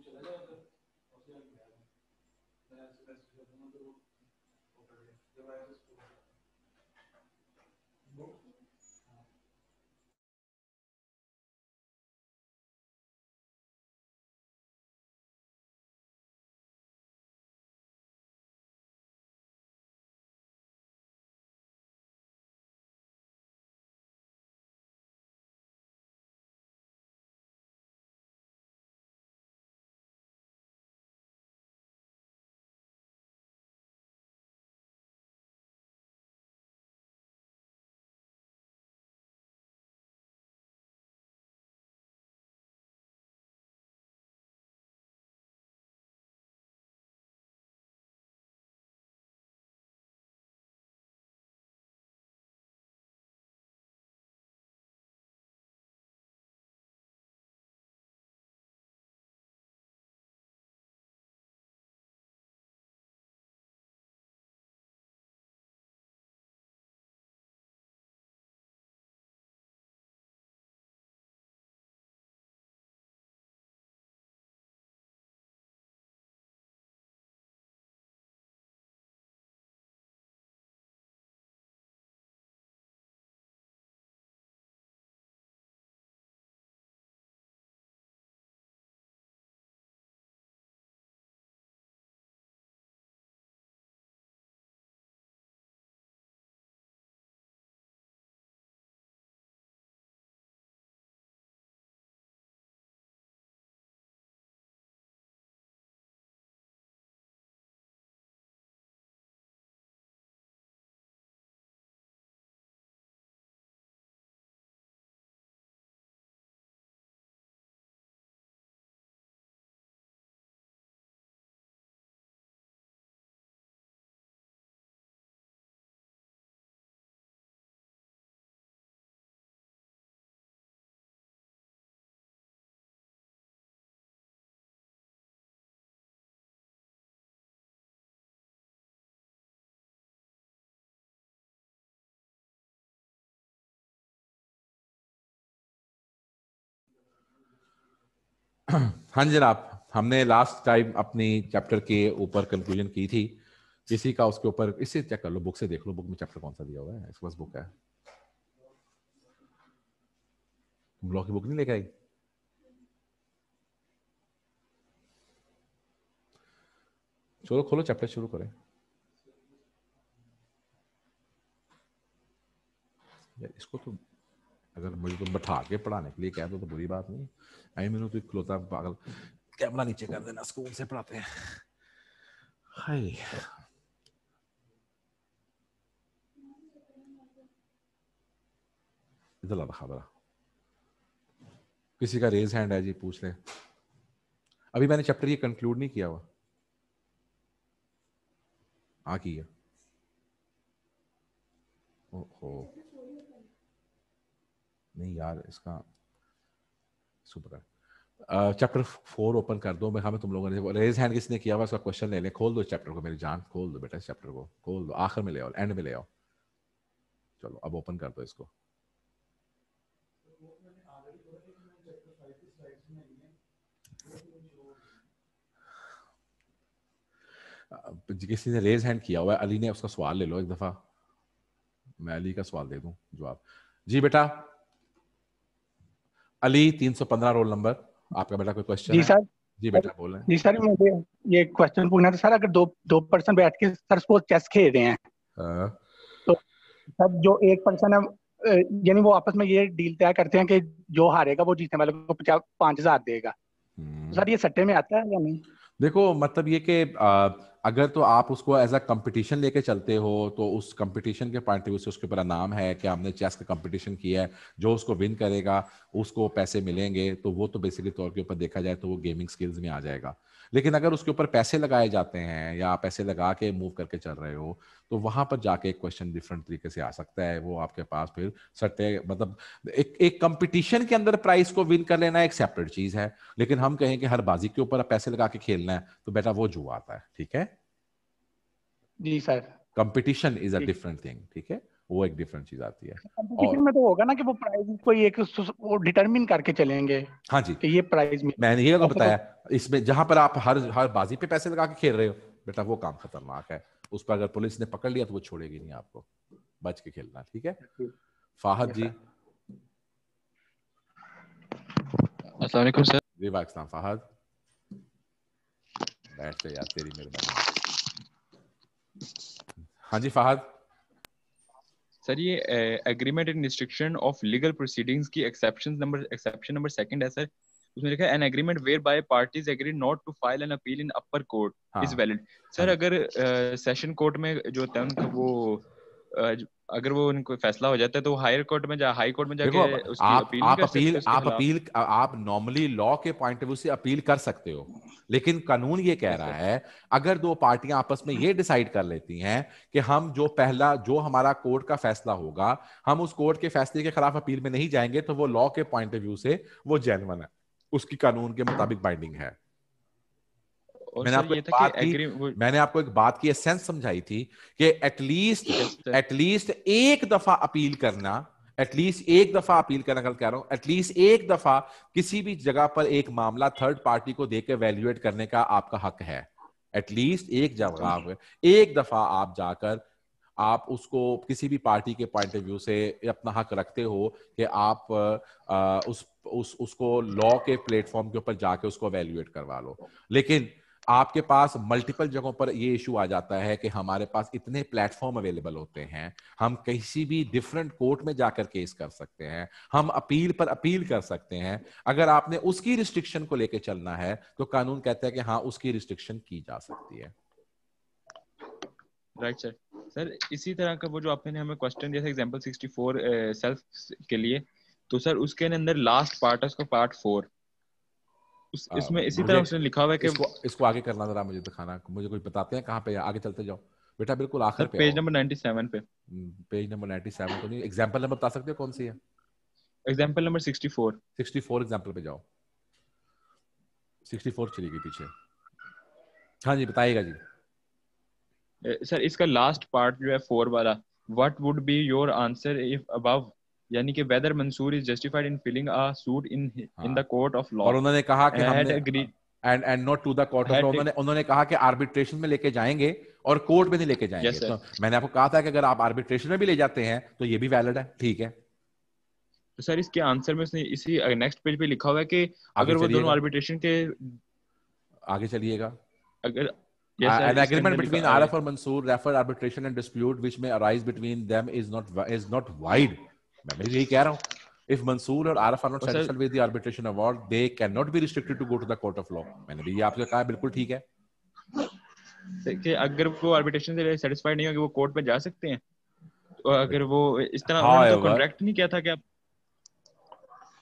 mucho del हाँ जी जनाब हमने लास्ट टाइम अपनी चैप्टर के ऊपर कंक्लूजन की थी इसी का उसके ऊपर इसे चेक कर लो बुक से देख लो बुक में चैप्टर कौन सा दिया हुआ है इस बस बुक है ब्लॉग की बुक नहीं लेके आई चलो खोलो चैप्टर शुरू करें इसको तो अगर मुझे तुम बैठा के पढ़ाने के लिए कह दो तो बुरी बात नहीं आई मेरे तो इकलौता पागल कैमरा नीचे कर देना स्कूल से पढ़ाते हैं हाय इधर ला बड़ा किसी का रेज हैंड है जी पूछ ले अभी मैंने चैप्टर ये कंक्लूड नहीं किया हुआ हाँ किया ओहो नहीं यार इसका सुपर चैप्टर फोर ओपन कर दो मैं हमें तुम लोगों ने रेज हैंड किसने किया हुआ उसका क्वेश्चन ले लें खोल दो चैप्टर को मेरी जान खोल दो बेटा इस चैप्टर को खोल दो आखिर में ले आओ एंड में ले आओ चलो अब ओपन कर दो इसको किसी ने रेज हैंड किया हुआ है अली ने उसका सवाल ले लो एक दफ़ा मैं अली का सवाल दे दूं जवाब जी बेटा अली तीन सौ पंद्रह रोल नंबर आपका बेटा कोई क्वेश्चन जी सर जी बेटा बोल रहे जी सर मुझे ये क्वेश्चन पूछना था सर अगर दो दो पर्सन बैठ के सर सपोज चेस खेल रहे हैं हाँ। तो सर जो एक पर्सन है यानी वो आपस में ये डील तय करते हैं कि जो हारेगा वो जीतने वाले को पचास पाँच हजार देगा तो सर ये सट्टे में आता है या नहीं देखो मतलब ये कि अगर तो आप उसको एज अ कंपटीशन लेके चलते हो तो उस कंपटीशन के पॉइंट ऑफ व्यू से उसके ऊपर नाम है कि हमने चेस का कंपटीशन किया है जो उसको विन करेगा उसको पैसे मिलेंगे तो वो तो बेसिकली तौर के ऊपर देखा जाए तो वो गेमिंग स्किल्स में आ जाएगा लेकिन अगर उसके ऊपर पैसे लगाए जाते हैं या पैसे लगा के मूव करके चल रहे हो तो वहां पर जाके एक क्वेश्चन डिफरेंट तरीके से आ सकता है वो आपके पास फिर सट्टे मतलब एक एक कंपटीशन के अंदर प्राइस को विन कर लेना एक सेपरेट चीज है लेकिन हम कहें कि हर बाजी के ऊपर पैसे लगा के खेलना है तो बेटा वो जुआ आता है ठीक है जी sir competition is a different thing ठीक है वो एक डिफरेंट चीज आती है और में तो होगा ना कि वो प्राइस को एक वो डिटरमिन करके चलेंगे हाँ जी कि ये प्राइस में मैंने ये बताया इसमें जहां पर आप हर हर बाजी पे पैसे लगा के खेल रहे हो बेटा वो काम खतरनाक है उस पर अगर पुलिस ने पकड़ लिया तो वो छोड़ेगी नहीं आपको बच के खेलना ठीक है फाहद जी अस्सलाम वालेकुम सर जी वालेकुम फाहद बैठ जा यार तेरी मेहरबानी हाँ जी फाहद सर ये agreement and restriction of legal proceedings की exception number exception number second है सर उसमें लिखा है an agreement whereby parties agree not to file an appeal in upper court is valid sir अगर सेशन कोर्ट में जो होता है उनका वो अगर वो उनको फैसला हो जाता है तो हायर कोर्ट में जा हाई कोर्ट में जाके उसकी आप, अपील आप अपील आप अपील आप नॉर्मली लॉ के पॉइंट ऑफ व्यू से अपील कर सकते हो लेकिन कानून ये कह रहा है अगर दो पार्टियां आपस में ये डिसाइड कर लेती हैं कि हम जो पहला जो हमारा कोर्ट का फैसला होगा हम उस कोर्ट के फैसले के खिलाफ अपील में नहीं जाएंगे तो वो लॉ के पॉइंट ऑफ व्यू से वो जेनवन है उसकी कानून के मुताबिक बाइंडिंग है मैंने आपको एक बात की मैंने आपको एक बात की एसेंस समझाई थी कि एटलीस्ट एटलीस्ट एक दफा अपील करना एटलीस्ट एक दफा अपील करना कल कह रहा हूं एटलीस्ट एक दफा किसी भी जगह पर एक मामला थर्ड पार्टी को देकर वैल्यूएट करने का आपका हक है एटलीस्ट एक जवाब एक दफा आप जाकर आप उसको किसी भी पार्टी के पॉइंट ऑफ व्यू से अपना हक रखते हो कि आप आ, उस, उस उसको लॉ के प्लेटफॉर्म के ऊपर जाके उसको वैल्यूएट करवा लो लेकिन आपके पास मल्टीपल जगहों पर ये इशू आ जाता है कि हमारे पास इतने प्लेटफॉर्म अवेलेबल होते हैं हम किसी भी डिफरेंट कोर्ट में जाकर केस कर सकते हैं हम अपील पर अपील कर सकते हैं अगर आपने उसकी रिस्ट्रिक्शन को लेकर चलना है तो कानून कहता है कि हाँ उसकी रिस्ट्रिक्शन की जा सकती है राइट सर सर इसी तरह का वो जो आपने हमें क्वेश्चन दिया था एग्जांपल 64 सेल्फ uh, के लिए तो सर उसके अंदर लास्ट पार्ट है उसका पार्ट फोर इस, हाँ, इसमें इसी तरह उसने लिखा हुआ है कि इसको, इसको आगे करना जरा मुझे दिखाना मुझे कुछ बताते हैं कहाँ पे आगे चलते जाओ बेटा बिल्कुल आखिर पे पेज नंबर 97 पे हम्म, पेज नंबर 97 तो नहीं एग्जांपल नंबर बता सकते हो कौन सी है एग्जांपल नंबर 64 64 एग्जांपल पे जाओ 64 चली गई पीछे हाँ जी बताइएगा जी सर इसका लास्ट पार्ट जो है फोर वाला what would be your answer if above यानी कि whether Mansoor is justified in filing a suit in in the court of law और उन्होंने कहा कि हमने and and not to the court of law उन्होंने उन्होंने कहा कि आर्बिट्रेशन में लेके जाएंगे और कोर्ट में नहीं लेके जाएंगे तो मैंने आपको कहा था कि अगर आप आर्बिट्रेशन में भी ले जाते हैं तो ये भी वैलिड है ठीक है तो सर इसके आंसर में उसने इसी नेक्स्ट पेज पे लिखा हुआ है कि अगर वो दोनों आर्बिट्रेशन के आगे चलिएगा अगर Yes, uh, an agreement between Araf or Mansoor refer arbitration and dispute which may arise between them is not is not wide मैं भी यही कह रहा हूँ इफ मंसूर और Arif are not satisfied with the arbitration award they can not be restricted to go to the court of law मैंने भी ये आपसे कहा बिल्कुल ठीक है कि अगर वो आर्बिट्रेशन से सैटिस्फाइड नहीं होंगे वो कोर्ट में जा सकते हैं तो अगर वो इस तरह उन्होंने हाँ, तो कॉन्ट्रैक्ट नहीं किया था कि आप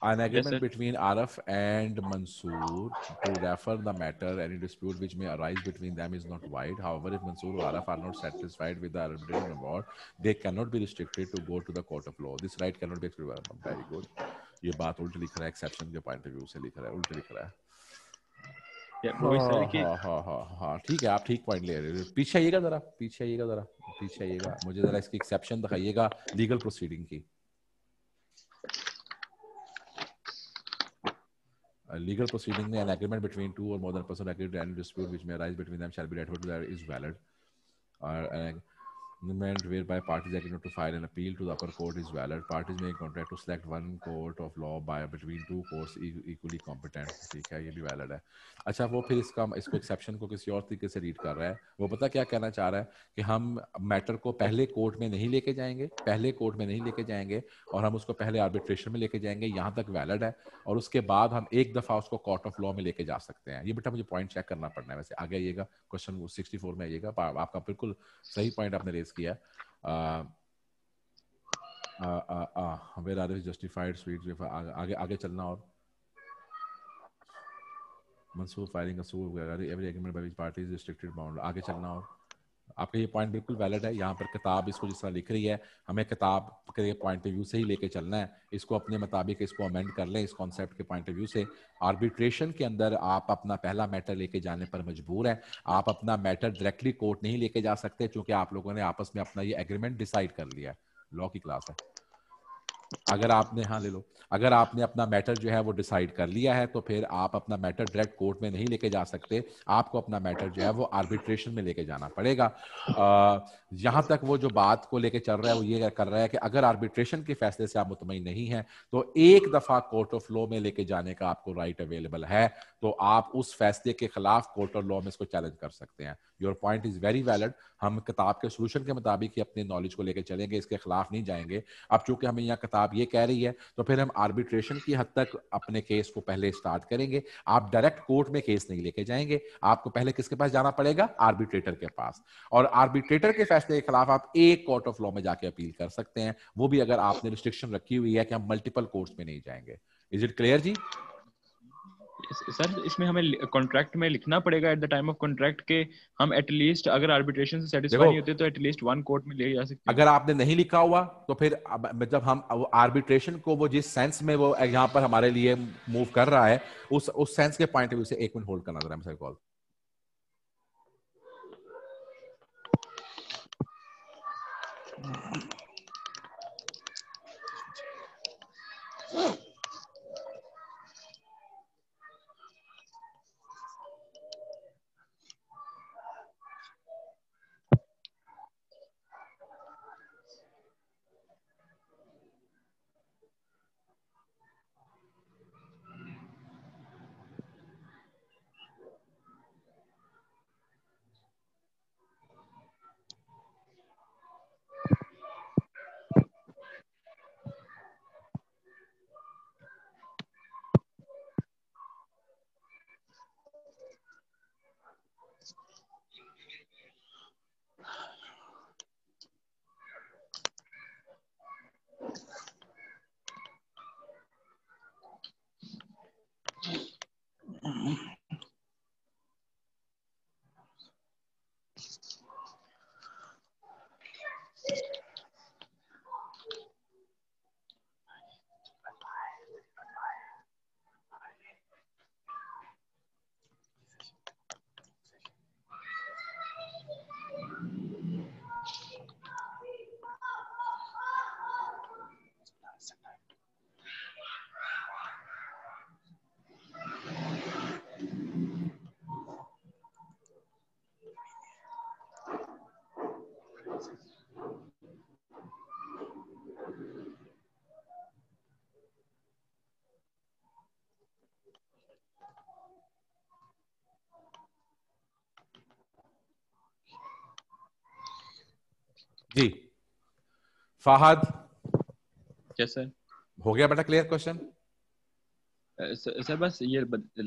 an agreement yes, between Araf and Mansoor to refer the matter. Any dispute which may arise between them is not wide. However, if Mansoor or Araf are not satisfied with the arbitration award, they cannot be restricted to go to the court of law. This right cannot be excluded. Very good. ये बात उल्ट लिख रहा है exception के point of view से लिख रहा है उल्ट लिख रहा है ठीक है आप ठीक पॉइंट ले रहे हो पीछे आइएगा जरा पीछे आइएगा जरा पीछे आइएगा मुझे जरा इसकी एक्सेप्शन दिखाइएगा लीगल प्रोसीडिंग की A legal proceeding, an agreement between two or more than person agreed and dispute which may arise between them shall be referred to that is valid. Uh, amendment whereby parties agreed to file an appeal to the upper court is valid. Parties may contract to select one court of law by between two courts equally competent. ठीक है ये भी valid है अच्छा वो फिर इसका इसको exception को किसी और तरीके से read कर रहा है वो पता क्या कहना चाह रहा है कि हम matter को पहले court में नहीं लेके जाएंगे पहले court में नहीं लेके जाएंगे और हम उसको पहले arbitration में लेके जाएंगे यहाँ तक valid है और उसके बाद हम एक दफ़ा उसको court of law में लेके जा सकते हैं ये बेटा मुझे point check करना पड़ना है वैसे आगे आइएगा क्वेश्चन 64 में आइएगा आपका बिल्कुल सही point आपने रेज गेस किया where are is justified suit आगे आगे चलना और मंसूर फायरिंग का सूर वगैरह every agreement by which party is restricted bound आगे चलना और आपका ये पॉइंट बिल्कुल वैलिड है यहाँ पर किताब इसको जिस तरह लिख रही है हमें किताब के पॉइंट ऑफ व्यू से ही लेके चलना है इसको अपने मुताबिक इसको अमेंड कर लें इस कॉन्सेप्ट के पॉइंट ऑफ व्यू से आर्बिट्रेशन के अंदर आप अपना पहला मैटर लेके जाने पर मजबूर हैं आप अपना मैटर डायरेक्टली कोर्ट नहीं लेके जा सकते क्योंकि आप लोगों ने आपस में अपना ये एग्रीमेंट डिसाइड कर लिया है लॉ की क्लास है अगर आपने हाँ ले लो अगर आपने अपना मैटर जो है वो डिसाइड कर लिया है तो फिर आप अपना मैटर डायरेक्ट कोर्ट में नहीं लेके जा सकते आपको अपना मैटर जो है वो आर्बिट्रेशन में लेके जाना पड़ेगा यहाँ तक वो जो बात को लेके चल रहा है वो ये कर रहा है कि अगर आर्बिट्रेशन के फैसले से आप मुतमिन नहीं है तो एक दफा कोर्ट ऑफ लॉ में लेके जाने का आपको राइट अवेलेबल है तो आप उस फैसले के खिलाफ कोर्ट ऑफ लॉ में इसको चैलेंज कर सकते हैं your point is very valid हम किताब के सोल्यूशन के मुताबिक ही अपने नॉलेज को लेकर चलेंगे इसके खिलाफ नहीं जाएंगे अब चूंकि हमें यहाँ किताब साहब ये कह रही है तो फिर हम आर्बिट्रेशन की हद तक अपने केस को पहले स्टार्ट करेंगे आप डायरेक्ट कोर्ट में केस नहीं लेके जाएंगे आपको पहले किसके पास जाना पड़ेगा आर्बिट्रेटर के पास और आर्बिट्रेटर के फैसले के खिलाफ आप एक कोर्ट ऑफ लॉ में जाके अपील कर सकते हैं वो भी अगर आपने रिस्ट्रिक्शन रखी हुई है कि हम मल्टीपल कोर्ट में नहीं जाएंगे इज इट क्लियर जी सर इसमें हमें कॉन्ट्रैक्ट में लिखना पड़ेगा at the time of contract के हम एटलीस्ट अगर आर्बिट्रेशन से सेटिस्फाई नहीं होते तो एटलीस्ट वन कोर्ट में ले जा सकते अगर आपने नहीं लिखा हुआ तो फिर जब हम आर्बिट्रेशन को वो जिस सेंस में वो यहाँ पर हमारे लिए मूव कर रहा है उस उस सेंस के पॉइंट ऑफ व्यू से एक मिनट होल्ड करना जरा सर कॉल Mm-hmm. जी फाहद यस हो गया बेटा क्लियर क्वेश्चन सर बस ये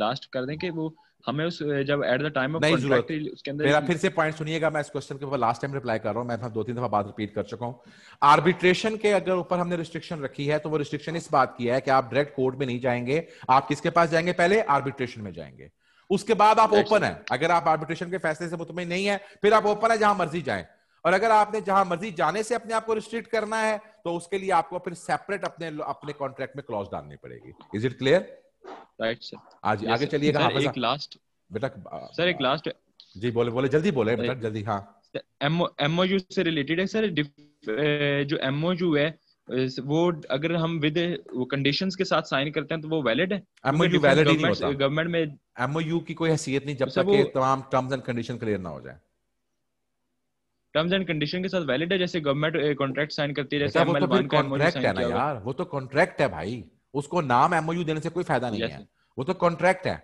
लास्ट कर दें कि वो हमें उस uh, जब at the time of contract उसके अंदर मेरा फिर से पॉइंट सुनिएगा मैं इस क्वेश्चन के ऊपर लास्ट टाइम रिप्लाई कर रहा हूं मैं दो तीन दफा बात रिपीट कर चुका हूं आर्बिट्रेशन के अगर ऊपर हमने रिस्ट्रिक्शन रखी है तो वो रिस्ट्रिक्शन इस बात की है कि आप डायरेक्ट कोर्ट में नहीं जाएंगे आप किसके पास जाएंगे पहले आर्बिट्रेशन में जाएंगे उसके बाद आप ओपन है अगर आप आर्बिट्रेशन के फैसले से मुतमिन नहीं है फिर आप ओपन है जहां मर्जी जाए और अगर आपने जहां मर्जी जाने से अपने आप को रिस्ट्रिक्ट करना है तो उसके लिए आपको फिर सेपरेट अपने अपने कॉन्ट्रैक्ट में क्लॉज डालनी पड़ेगी is it clear right sir आज आगे चलिए एक लास्ट बेटा सर एक लास्ट जी बोले बोले जल्दी बोले बेटा जल्दी हाँ एमओयू से रिलेटेड है सर eh, जो एमओयू है वो अगर हम विद कंडीशंस के साथ साइन करते हैं तो वो वैलिड है एमओयू वैलिड ही नहीं होता गवर्नमेंट में एमओयू की कोई हैसियत नहीं जब अच्छा, तक तमाम टर्म्स एंड कंडीशन क्लियर ना हो जाए टर्म्स एंड कंडीशन के साथ वैलिड है जैसे गवर्नमेंट कॉन्ट्रैक्ट साइन करती है अच्छा, जैसे वो तो कॉन्ट्रैक्ट है ना यार वो तो कॉन्ट्रैक्ट है भाई उसको नाम एमओयू देने से कोई फायदा नहीं है वो तो कॉन्ट्रैक्ट है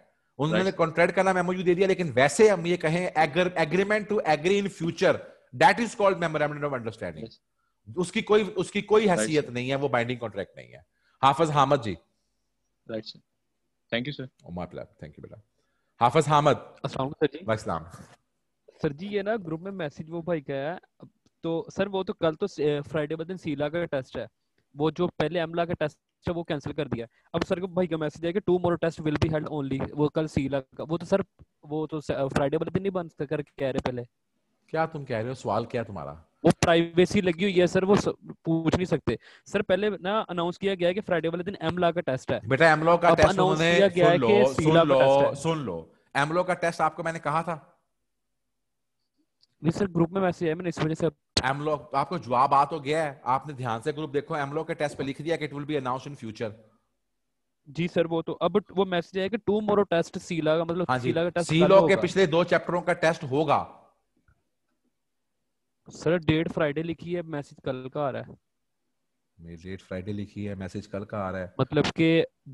उन्होंने कॉन्ट्रैक्ट का नाम एमओयू दे दिया लेकिन वैसे हम ये कहें agreement to agree in future that is called memorandum of understanding उसकी कोई उसकी कोई हैसियत नहीं है वो बाइंडिंग कॉन्ट्रैक्ट नहीं है Hafiz Hamad ji right sir thank you sir my pleasure thank you बेटा हाफिज हामद अस्सलाम वालेकुम सर जी वालेकुम सर जी ये ना ग्रुप में मैसेज वो भाई का है तो सर वो तो कल तो फ्राइडे दिन सीला का टेस्ट है वो जो पहले एमला का टेस्ट था वो कैंसिल कर दिया अब सर को भाई का मैसेज है कि two more test will be held only वो कल सीला का वो तो सर वो तो फ्राइडे वाले दिन नहीं बंद कर कह रहे पहले क्या तुम कह रहे हो सवाल क्या है तुम्हारा वो प्राइवेसी लगी हुई है सर वो पूछ नहीं सकते सर पहले ना अनाउंस किया गया है कि फ्राइडे वाले दिन एमला का टेस्ट है बेटा एमला का टेस्ट उन्होंने सुन लो सुन लो सुन लो एमलो का टेस्ट आपको मैंने कहा था नहीं सर ग्रुप में मैसेज है मैंने इस वजह से एमलॉक आपको जवाब आ तो गया है आपने ध्यान से ग्रुप देखो एमलॉक के टेस्ट पे लिख दिया कि it will be announce in future जी सर वो तो अब वो मैसेज कि टू मोरो टेस्ट सीला का मतलब हाँ सीला का टेस्ट सीलो के पिछले दो चैप्टरों का टेस्ट होगा सर डेट फ्राइडे लिखी है मैसेज कल का आ रहा है मेरी डेट फ्राइडे लिखी है मैसेज कल का आ रहा है मतलब कि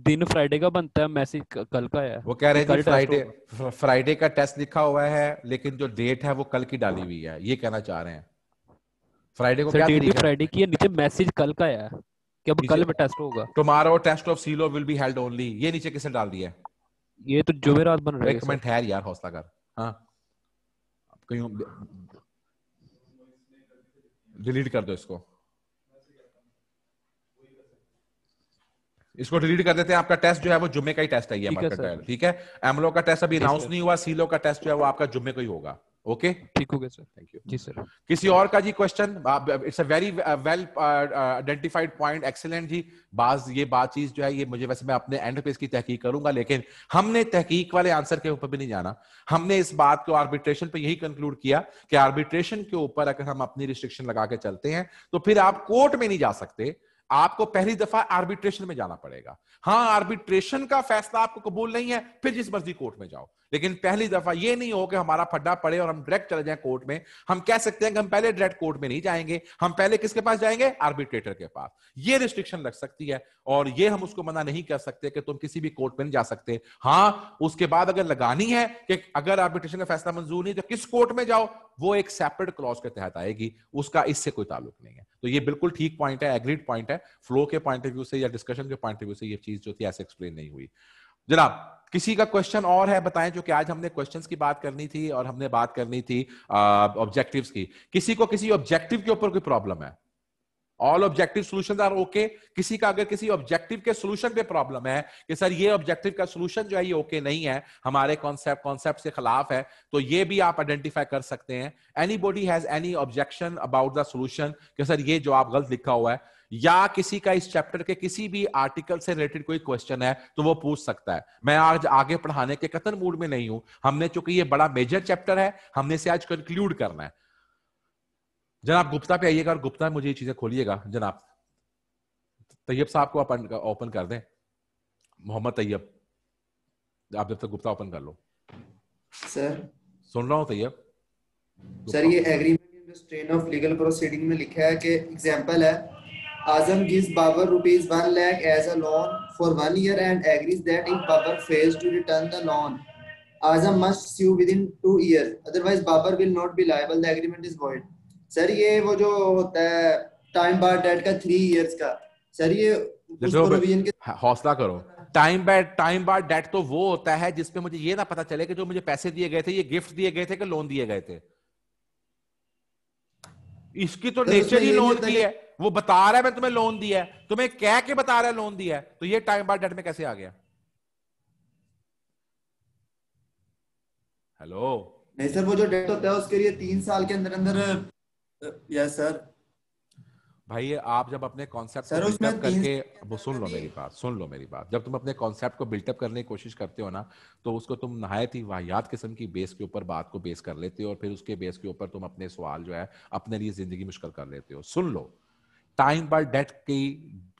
दिन फ्राइडे का बनता है मैसेज कल का है वो कह रहे हैं फ्राइडे फ्राइडे का टेस्ट लिखा हुआ है लेकिन जो डेट है वो कल की डाली हुई है ये कहना चाह रहे हैं फ्राइडे को क्या डेट फ्राइडे की है नीचे मैसेज कल का है कि अब कल में टेस्ट होगा टुमारो टेस्ट ऑफ सीलो विल बी हेल्ड ओनली ये नीचे किसने डाल दिया ये तो जुमेरात बन रहा है एक है यार हौसला कर हां कहीं डिलीट कर दो इसको इसको डिलीट कर देते हैं आपका टेस्ट जो है वो जुम्मे का ही टेस्ट है ये हमारा ठीक है एमलो का टेस्ट अभी अनाउंस नहीं हुआ सीलो का टेस्ट जो है वो आपका जुम्मे को ही होगा ओके ठीक हो गया सर थैंक यू जी सर किसी और का जी question it's a very well identified point excellent जी बाज ये बात चीज जो है ये मुझे वैसे मैं अपने एंड पे इसकी तहकीक करूंगा लेकिन हमने तहकीक वाले आंसर के ऊपर भी नहीं जाना हमने इस बात को आर्बिट्रेशन पे यही कंक्लूड किया कि आर्बिट्रेशन के ऊपर अगर हम अपनी रिस्ट्रिक्शन लगा के चलते हैं तो फिर आप कोर्ट में नहीं जा सकते आपको पहली दफा आर्बिट्रेशन में जाना पड़ेगा हाँ आर्बिट्रेशन का फैसला आपको कबूल नहीं है फिर जिस मर्जी कोर्ट में जाओ लेकिन पहली दफा ये नहीं हो कि हमारा फड्डा पड़े और हम डायरेक्ट चले जाए कोर्ट में हम कह सकते हैं कि हम पहले डायरेक्ट कोर्ट में नहीं जाएंगे हम पहले किसके पास जाएंगे आर्बिट्रेटर के पास ये रिस्ट्रिक्शन लग सकती है और ये हम उसको मना नहीं कर सकते कि तुम किसी भी कोर्ट में नहीं जा सकते हाँ उसके बाद अगर लगानी है कि अगर आर्बिट्रेशन का फैसला मंजूर नहीं तो किस कोर्ट में जाओ वो एक सेपरेट क्लॉज के तहत आएगी उसका इससे कोई ताल्लुक नहीं है तो ये बिल्कुल ठीक पॉइंट है एग्रीड पॉइंट है फ्लो के पॉइंट ऑफ व्यू से या डिस्कशन के पॉइंट ऑफ व्यू से ये चीज जो थी ऐसे एक्सप्लेन नहीं हुई जनाब किसी का क्वेश्चन और है बताएं जो कि आज हमने क्वेश्चंस की बात करनी थी और हमने बात करनी थी ऑब्जेक्टिव्स की किसी को किसी ऑब्जेक्टिव के ऊपर कोई प्रॉब्लम है all objective solution are okay किसी का अगर किसी ऑब्जेक्टिव के सोल्यूशन पे प्रॉब्लम है कि सर ये ऑब्जेक्टिव का सोल्यूशन जो है ये ओके okay नहीं है हमारे कॉन्सेप्ट कॉन्सेप्ट के खिलाफ है तो ये भी आप आइडेंटिफाई कर सकते हैं anybody has any objection about the solution कि सर ये जो आप गलत लिखा हुआ है या किसी का इस चैप्टर के किसी भी आर्टिकल से रिलेटेड कोई क्वेश्चन है तो वो पूछ सकता है मैं आज आगे पढ़ाने के कतन मूड में नहीं हूं हमने चूंकि ये बड़ा मेजर चैप्टर है हमने इसे आज कंक्लूड करना है जनाब गुप्ता पे आइएगा और गुप्ता मुझे ये चीजें खोलिएगा जनाब तैयब साहब को अपन ओपन कर दें मोहम्मद तैयब आप जब तक गुप्ता ओपन कर लो सर सुन रहा हूँ तैयब सर ये agreement in of legal proceeding में लिखा है कि एग्जांपल है Azam gives Babar rupees one lakh as a loan for one year and agrees that if Babar fails to return the loan, Azam must sue within two years. Otherwise, Babar will not be liable. The agreement is void. Sir, ये वो जो होता है time bar debt का three years का Sir, ये provision के हौसला करो time by time bar date तो वो होता है जिसपे मुझे ये ना पता चले कि जो मुझे पैसे दिए गए थे ये गिफ्ट दिए गए थे कि लोन दिए गए थे इसकी तो नेचर ही लोन की है वो बता रहा है मैं तुम्हें लोन दिया है तुम्हें कह के बता रहा है लोन दिया है तो ये टाइम बार डेट में कैसे आ गया हेलो नहीं सर वो जो डेट होता है उसके लिए तीन साल के अंदर अंदर यस सर भाई आप जब अपने कॉन्सेप्ट को बिल्टअप करके वो सुन लो मेरी बात सुन लो मेरी बात जब तुम अपने कॉन्सेप्ट को बिल्टअप करने की कोशिश करते हो ना तो उसको तुम नहायत ही वाहियात किस्म की बेस के ऊपर बात को बेस कर लेते हो और फिर उसके बेस के ऊपर तुम अपने सवाल जो है अपने लिए जिंदगी मुश्किल कर लेते हो सुन लो टाइम बार डेट की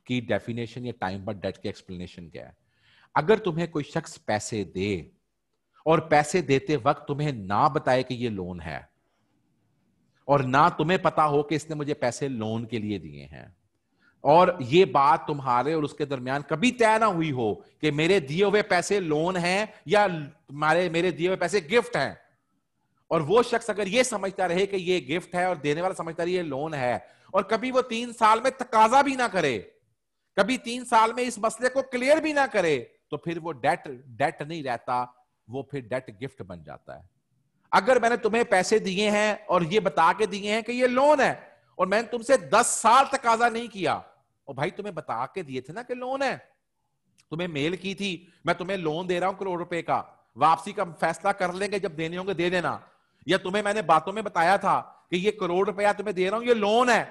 की डेफिनेशन या टाइम बार डेट की एक्सप्लेनेशन क्या है अगर तुम्हें कोई शख्स पैसे दे और पैसे देते वक्त तुम्हें ना बताए कि ये लोन है और ना तुम्हें पता हो कि इसने मुझे पैसे लोन के लिए दिए हैं और ये बात तुम्हारे और उसके दरमियान कभी तय ना हुई हो कि मेरे दिए हुए पैसे लोन हैं या तुम्हारे मेरे दिए हुए पैसे गिफ्ट हैं और वो शख्स अगर ये समझता रहे कि ये गिफ्ट है और देने वाला समझता रहे ये लोन है और कभी वो तीन साल में तकाजा भी ना करे कभी तीन साल में इस मसले को क्लियर भी ना करे तो फिर वो डेट डेट नहीं रहता वो फिर डेट गिफ्ट बन जाता है अगर मैंने तुम्हें पैसे दिए हैं और ये बता के दिए हैं कि ये लोन है और मैंने तुमसे दस साल तकाजा नहीं किया और भाई तुम्हें बता के दिए थे ना कि लोन है तुम्हें मेल की थी मैं तुम्हें लोन दे रहा हूं करोड़ रुपए का वापसी का फैसला कर लेंगे जब देने होंगे दे देना या तुम्हें मैंने बातों में बताया था कि ये करोड़ रुपया तुम्हें दे रहा हूं ये लोन है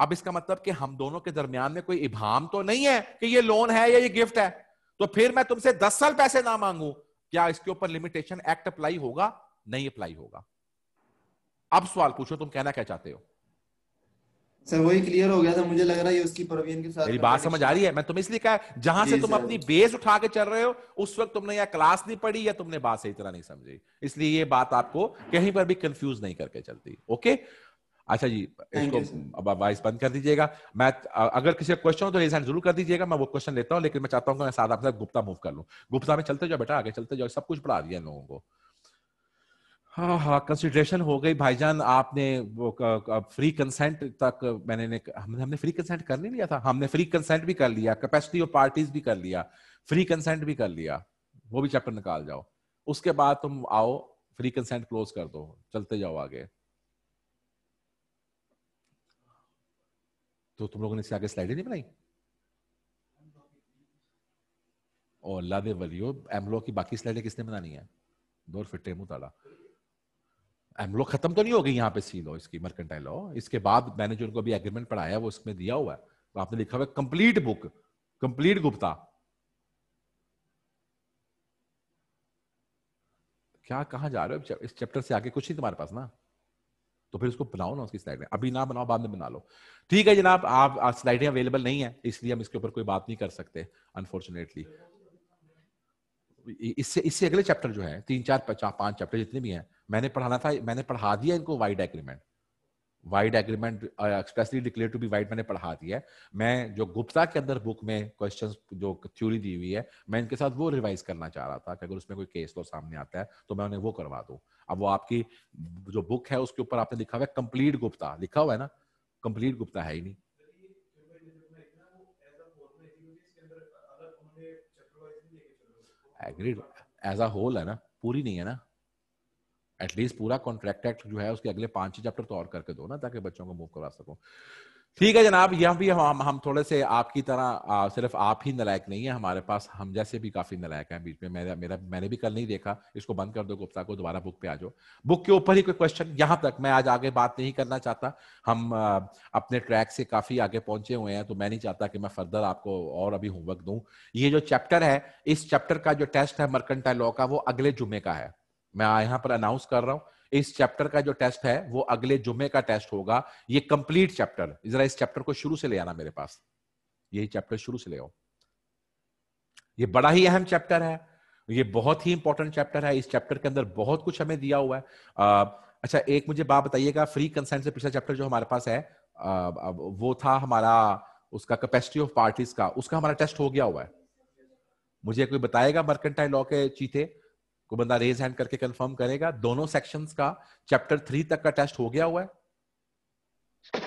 अब इसका मतलब कि हम दोनों के दरमियान में कोई इबाम तो नहीं है कि ये लोन है या ये गिफ्ट है तो फिर मैं तुमसे दस साल पैसे ना मांगू क्या इसके ऊपर लिमिटेशन एक्ट अप्लाई होगा नहीं अप्लाई होगा अब सवाल पूछो तुम कहना क्या चाहते हो सर वही क्लियर हो गया था मुझे लग रहा है उसकी प्रोविजन के साथ मेरी बात समझ आ रही है मैं तुम इसलिए कहा जहां से तुम अपनी बेस उठा के चल रहे हो उस वक्त तुमने या क्लास नहीं पढ़ी या तुमने बात सही तरह नहीं समझी इसलिए ये बात आपको कहीं पर भी कंफ्यूज नहीं करके चलती ओके अच्छा जी इसको अब वॉइस बंद कर दीजिएगा मैं अगर किसी का क्वेश्चन हो तो रिजाइन जरूर कर दीजिएगा मैं वो क्वेश्चन लेता हूँ लेकिन मैं चाहता हूँ साथ आपके साथ गुप्ता मूव कर लूँ गुप्ता में चलते जाओ बेटा आगे चलते जाओ सब कुछ पढ़ा दिया इन लोगों को हाँ हाँ कंसिडरेशन हो गई भाईजान आपने वो फ्री कंसेंट तक मैंने हमने हमने फ्री कंसेंट कर नहीं लिया था हमने फ्री कंसेंट भी कर लिया कैपेसिटी ऑफ पार्टीज भी कर लिया फ्री कंसेंट भी कर लिया वो भी चैप्टर निकाल जाओ उसके बाद तुम आओ फ्री कंसेंट क्लोज कर दो चलते जाओ आगे तो तुम लोगों ने इसके आगे स्लाइडें नहीं बनाई और अल्लाह दे वलियो एमलो की बाकी स्लाइडें किसने बनानी है दो फिटे मुंह ताला एमलो खत्म तो नहीं हो गई यहाँ पे सी लो इसकी मर्केंटाइल लो इसके बाद मैंने जो उनको अभी एग्रीमेंट पढ़ाया वो इसमें दिया हुआ है तो आपने लिखा हुआ कंप्लीट बुक कंप्लीट गुप्ता क्या कहा जा रहे हो इस चैप्टर से आगे कुछ नहीं तुम्हारे पास ना तो फिर उसको बनाओ ना उसकी स्लाइडें अभी ना बनाओ बाद में बना लो ठीक है जनाब आप, स्लाइडें अवेलेबल नहीं है इसलिए हम इसके ऊपर कोई बात नहीं कर सकते अनफॉर्चुनेटली इससे इससे अगले चैप्टर जो है तीन चार पांच चैप्टर जितने भी हैं मैंने पढ़ाना था मैंने पढ़ा दिया इनको void agreement void agreement expressly declare to be void मैंने पढ़ा दिया है मैं जो गुप्ता के अंदर बुक में क्वेश्चंस जो थ्योरी दी हुई है मैं इनके साथ वो रिवाइज करना चाह रहा था कि अगर उसमें कोई केस तो सामने आता है तो मैं उन्हें वो करवा दूँ अब वो आपकी जो बुक है उसके ऊपर आपने लिखा हुआ है कंप्लीट गुप्ता लिखा हुआ है ना कंप्लीट गुप्ता है ही नहीं एग्रीड एज अ होल है ना पूरी नहीं है ना एटलीस्ट पूरा कॉन्ट्रैक्ट एक्ट जो है उसके अगले पांच छह चैप्टर तो और करके दो ना ताकि बच्चों को मूव करवा सको ठीक है जनाब यह भी हम हम थोड़े से आपकी तरह आ, सिर्फ आप ही नलायक नहीं है हमारे पास हम जैसे भी काफी नलायक हैं बीच में मेरा मेरा मैंने भी कल नहीं देखा इसको बंद कर दो गुप्ता को दोबारा बुक पे आ जाओ बुक के ऊपर ही कोई क्वेश्चन यहाँ तक मैं आज आगे बात नहीं करना चाहता हम आ, अपने ट्रैक से काफी आगे पहुंचे हुए हैं तो मैं नहीं चाहता कि मैं फर्दर आपको और अभी होमवर्क दूं ये जो चैप्टर है इस चैप्टर का जो टेस्ट है मर्कंटाइल लॉ का वो अगले जुमे का है मैं यहाँ पर अनाउंस कर रहा हूँ इस चैप्टर का जो टेस्ट है वो अगले जुमे का टेस्ट होगा ये कंप्लीट चैप्टर जरा इस चैप्टर को शुरू से ले आना मेरे पास यही चैप्टर शुरू से ले आओ ये बड़ा ही अहम चैप्टर है ये बहुत ही इंपॉर्टेंट चैप्टर है इस चैप्टर के अंदर बहुत कुछ हमें दिया हुआ है आ, अच्छा एक मुझे बात बताइएगा फ्री कंसेंट से पिछला चैप्टर जो हमारे पास है आ, वो था हमारा उसका कैपेसिटी ऑफ पार्टीज का उसका हमारा टेस्ट हो गया हुआ है मुझे कोई बताएगा मर्केंटाइल लॉ के चीते को बंदा रेज हैंड करके कंफर्म करेगा दोनों सेक्शंस का चैप्टर थ्री तक का टेस्ट हो गया हुआ है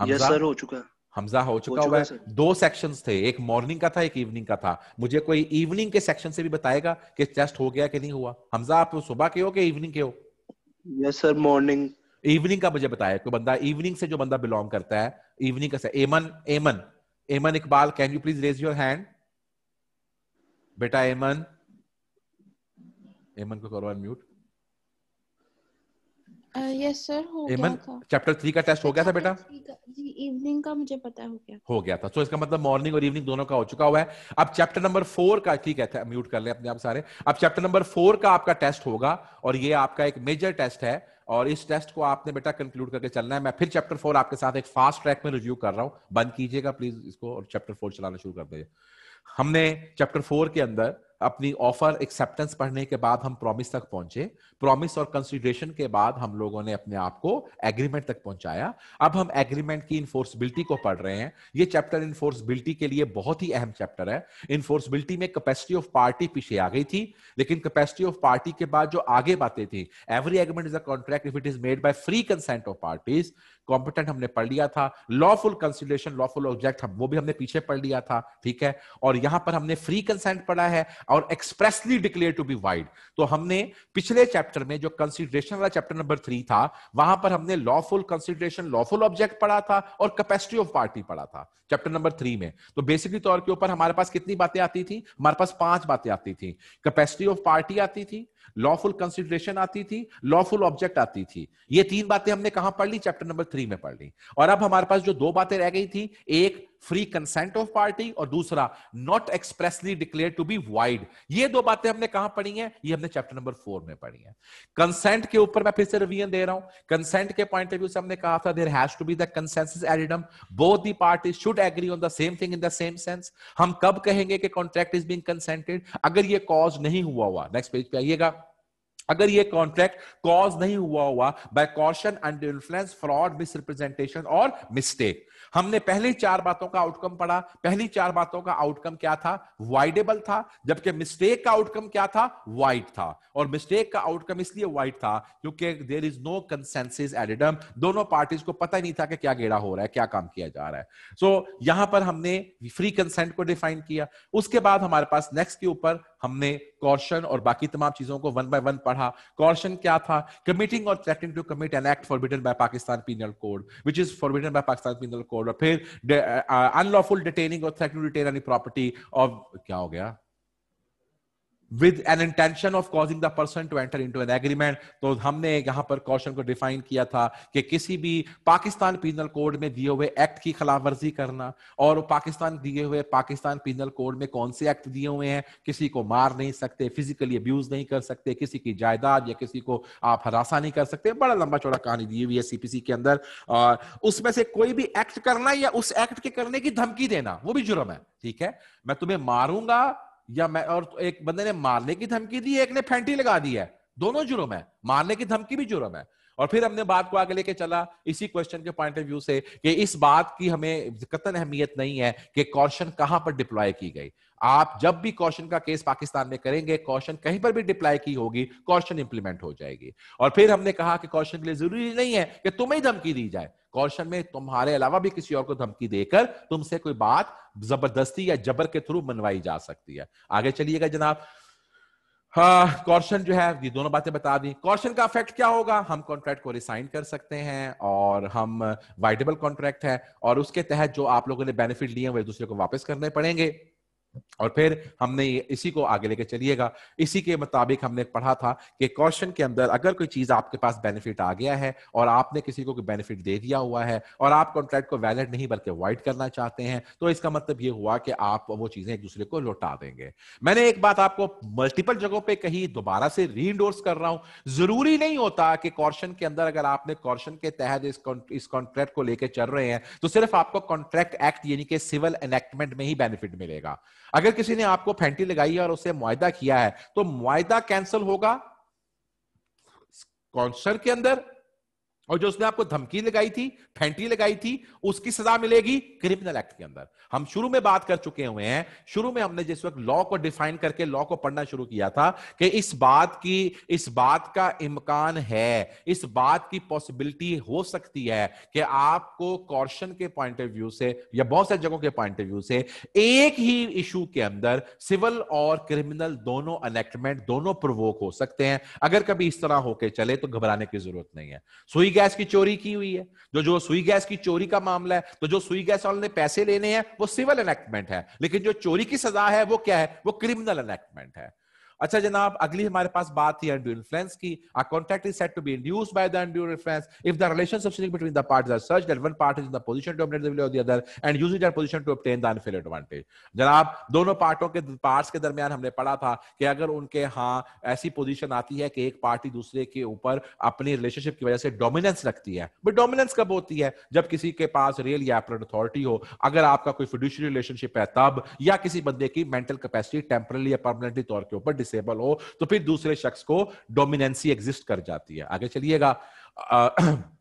हमजा सर हो चुका हमजा हो चुका, हुआ है दो सेक्शंस थे एक मॉर्निंग का था एक इवनिंग का था मुझे कोई इवनिंग के सेक्शन से भी बताएगा कि टेस्ट हो गया कि नहीं हुआ हमजा आप सुबह के हो कि इवनिंग के हो यस सर मॉर्निंग इवनिंग का मुझे बताया कोई बंदा इवनिंग से जो बंदा बिलोंग करता है इवनिंग का Aiman Aiman Aiman Iqbal can you please raise your hand बेटा एमन एमन को करो अनम्यूट यस सर हो एमन चैप्टर थ्री का टेस्ट हो गया था बेटा जी इवनिंग का मुझे पता हो गया हो गया था सो so, इसका मतलब मॉर्निंग और इवनिंग दोनों का हो चुका हुआ है अब चैप्टर नंबर फोर का ठीक है म्यूट कर ले अपने आप सारे अब चैप्टर नंबर फोर का आपका टेस्ट होगा और ये आपका एक मेजर टेस्ट है और इस टेस्ट को आपने बेटा कंक्लूड करके चलना है मैं फिर चैप्टर फोर आपके साथ एक फास्ट ट्रैक में रिव्यू कर रहा हूं बंद कीजिएगा प्लीज इसको और चैप्टर फोर चलाना शुरू कर दीजिए हमने चैप्टर फोर के अंदर अपनी ऑफर एक्सेप्टेंस पढ़ने के बाद हम प्रॉमिस तक पहुंचे प्रॉमिस और कंसिडरेशन के बाद हम लोगों ने अपने आप को एग्रीमेंट तक पहुंचाया अब हम एग्रीमेंट की इन्फोर्सबिलिटी को पढ़ रहे हैं ये चैप्टर इन्फोर्सबिलिटी के लिए बहुत ही अहम चैप्टर है इन्फोर्सबिलिटी में कैपेसिटी ऑफ पार्टी पीछे आ गई थी लेकिन कैपेसिटी ऑफ पार्टी के बाद जो आगे बातें थी every agreement is a contract if it is made by free consent of parties competent हमने पढ़ लिया था लॉफुल कंसिडरेशन लॉफुल ऑब्जेक्ट हम वो भी हमने पीछे पढ़ लिया था ठीक है और यहां पर हमने फ्री कंसेंट पढ़ा है और expressly declare to be void तो हमने पिछले चैप्टर में जो कंसिडरेशन वाला चैप्टर नंबर थ्री था वहां पर हमने लॉफुल कंसिडरेशन लॉफुल ऑब्जेक्ट पढ़ा था और कैपेसिटी ऑफ पार्टी पढ़ा था चैप्टर नंबर थ्री में तो बेसिकली तौर तो के ऊपर हमारे पास कितनी बातें आती थी हमारे पास पांच बातें आती थी कैपेसिटी ऑफ पार्टी आती थी लॉफुल कंसिडरेशन आती थी लॉफुल ऑब्जेक्ट आती थी ये तीन बातें हमने कहा पढ़ ली चैप्टर नंबर थ्री में पढ़ ली और अब हमारे पास जो दो बातें रह गई थी एक फ्री कंसेंट ऑफ पार्टी और दूसरा not expressly declare to be void ये दो बातें हमने कहा पढ़ी हैं ये हमने चैप्टर नंबर फोर में पढ़ी हैं कंसेंट के ऊपर मैं फिर से रिवीजन दे रहा हूं कंसेंट के पॉइंट ऑफ व्यू से हमने कहा था there has to be the consensus ad idem both the party should agree on the same thing in the same sense हम कब कहेंगे कि कॉन्ट्रैक्ट इज बीइंग कंसेंटेड अगर ये कॉज नहीं हुआ हुआ नेक्स्ट पेज पे आइएगा अगर ये कॉन्ट्रैक्ट कॉज नहीं हुआ हुआ by coercion undue influence fraud misrepresentation और मिस्टेक हमने पहले चार बातों का आउटकम पढ़ा पहली चार बातों का आउटकम क्या था वाइडेबल था जबकि मिस्टेक का आउटकम क्या था वाइट था और मिस्टेक का आउटकम इसलिए वाइट था क्योंकि there is no consensus ad idem दोनों पार्टीज को पता ही नहीं था कि क्या गेड़ा हो रहा है क्या काम किया जा रहा है सो so, यहां पर हमने फ्री कंसेंट को डिफाइन किया उसके बाद हमारे पास नेक्स्ट के ऊपर हमने कॉशन और बाकी तमाम चीजों को वन बाय वन पढ़ा कॉशन क्या था कमिटिंग और threatening to commit an act forbidden by Pakistan penal code which is forbidden by Pakistan penal code और फिर अनलॉफुल डिटेनिंग और threatening to detain any property of क्या हो गया with an intention of causing the person to enter into an agreement तो हमने यहां पर कॉशन को डिफाइन किया था कि किसी भी पाकिस्तान पीनल कोड में दिए हुए एक्ट की खिलाफ वर्जी करना और पाकिस्तान दिए हुए पाकिस्तान पीनल कोड में कौन से एक्ट दिए हुए हैं किसी को मार नहीं सकते फिजिकली अब्यूज नहीं कर सकते किसी की जायदाद या किसी को आप हरासा नहीं कर सकते बड़ा लंबा चौड़ा कहानी दी हुई है सीपीसी के अंदर और उसमें से कोई भी एक्ट करना या उस एक्ट के करने की धमकी देना वो भी जुर्म है ठीक है मैं तुम्हें मारूंगा या मैं और एक बंदे ने मारने की धमकी दी एक ने फेंटी लगा दी है दोनों जुर्म है मारने की धमकी भी जुर्म है और फिर हमने बात को आगे लेके चला इसी क्वेश्चन के पॉइंट ऑफ व्यू से कि इस बात की हमें कतन अहमियत नहीं है कि कौशन कहां पर डिप्लॉय की गई आप जब भी कौशन का केस पाकिस्तान में करेंगे कौशन कहीं पर भी डिप्लाई की होगी कौशन इंप्लीमेंट हो जाएगी और फिर हमने कहा कि कौशन के लिए जरूरी नहीं है कि तुम्हें धमकी दी जाए कौशन में तुम्हारे अलावा भी किसी और को धमकी देकर तुमसे कोई बात जबरदस्ती या जबर के थ्रू मनवाई जा सकती है आगे चलिएगा जनाब हाँ कौशन जो है ये दोनों बातें बता दी कौशन का इफेक्ट क्या होगा हम कॉन्ट्रैक्ट को रिसाइन कर सकते हैं और हम वाइडेबल कॉन्ट्रैक्ट है और उसके तहत जो आप लोगों ने बेनिफिट लिए हैं वो दूसरे को वापस करने पड़ेंगे और फिर हमने इसी को आगे लेके चलिएगा इसी के मुताबिक हमने पढ़ा था कि क्वेश्चन के अंदर अगर कोई चीज आपके पास बेनिफिट आ गया है और आपने किसी को बेनिफिट दे दिया हुआ है और आप कॉन्ट्रैक्ट को वैलिड नहीं बल्कि वाइट करना चाहते हैं तो इसका मतलब ये हुआ कि आप वो चीजें एक दूसरे को लौटा देंगे मैंने एक बात आपको मल्टीपल जगहों पर कही दोबारा से री कर रहा हूं जरूरी नहीं होता कि क्वेश्चन के अंदर अगर आपने क्वेश्चन के तहत इस कॉन्ट्रैक्ट को लेकर चल रहे हैं तो सिर्फ आपको कॉन्ट्रैक्ट एक्ट यानी कि सिविल एनेक्टमेंट में ही बेनिफिट मिलेगा अगर किसी ने आपको फैंटी लगाई है और उससे मुआदा किया है तो मुआदा कैंसिल होगा कॉन्सर के अंदर और जो उसने आपको धमकी लगाई थी फैंटी लगाई थी उसकी सजा मिलेगी क्रिमिनल एक्ट के अंदर हम शुरू में बात कर चुके हुए हैं शुरू में हमने जिस वक्त लॉ को डिफाइन करके लॉ को पढ़ना शुरू किया था कि इस बात की इस बात का इम्कान है इस बात की पॉसिबिलिटी हो सकती है कि आपको कॉर्शन के पॉइंट ऑफ व्यू से या बहुत सारी जगहों के पॉइंट ऑफ व्यू से एक ही इशू के अंदर सिविल और क्रिमिनल दोनों अनेक्टमेंट दोनों प्रोवोक हो सकते हैं अगर कभी इस तरह होके चले तो घबराने की जरूरत नहीं है सुई गैस की चोरी की हुई है जो तो जो सुई गैस की चोरी का मामला है तो जो सुई गैस वाले ने पैसे लेने हैं वो सिविल एनेक्टमेंट है लेकिन जो चोरी की सजा है वो क्या है वो क्रिमिनल एनेक्टमेंट है अच्छा जनाब अगली हमारे पास बात थी अनड्यू इन्फ्लुएंस की a contract is said to be induced by the undue influence if the relationship between the parties are such that one party is in the position to dominate the will of the other and using that position to obtain the unfair advantage जनाब दोनों पार्टों के parts के दरमियान हमने पढ़ा था कि अगर उनके हाँ ऐसी पोजीशन आती है कि एक पार्टी दूसरे के ऊपर अपनी रिलेशनशिप की वजह से डोमिनेंस रखती है बट डोमिनेंस कब होती है जब किसी के पास रियल या अपर अथॉरिटी हो अगर आपका कोई फिडुशरी रिलेशनशिप है तब या किसी बंदे की मेंटल कैपेसिटी टेम्परली या परमानेंटली तौर के ऊपर डिसेबल हो तो फिर दूसरे शख्स को डोमिनेंसी एग्जिस्ट कर जाती है आगे चलिएगा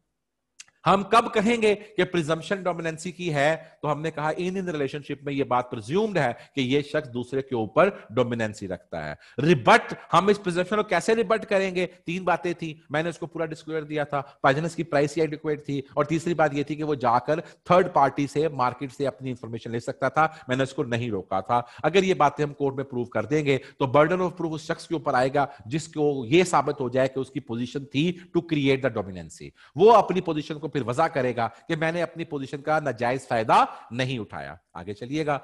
हम कब कहेंगे कि प्रिजम्पशन डोमिनेंसी की है तो हमने कहा इन इन रिलेशनशिप में ये बात प्रज्यूम्ड है कि ये शख्स दूसरे के ऊपर डोमिनेंसी रखता है रिबट हम इस प्रिजम्पशन को कैसे रिबट करेंगे तीन बातें थी मैंने उसको पूरा डिस्क्लोजर दिया था पाइजनस की प्राइस एडिक्वेट थी और तीसरी बात यह थी कि वो जाकर थर्ड पार्टी से मार्केट से अपनी इंफॉर्मेशन ले सकता था मैंने उसको नहीं रोका था अगर ये बातें हम कोर्ट में प्रूव कर देंगे तो बर्डन ऑफ प्रूफ उस शख्स के ऊपर आएगा जिसको ये साबित हो जाए कि उसकी पोजिशन थी टू क्रिएट द डोमिनेंसी वो अपनी पोजिशन को फिर वजह करेगा कि मैंने अपनी पोजीशन का नाजायज फायदा नहीं उठाया आगे चलिएगा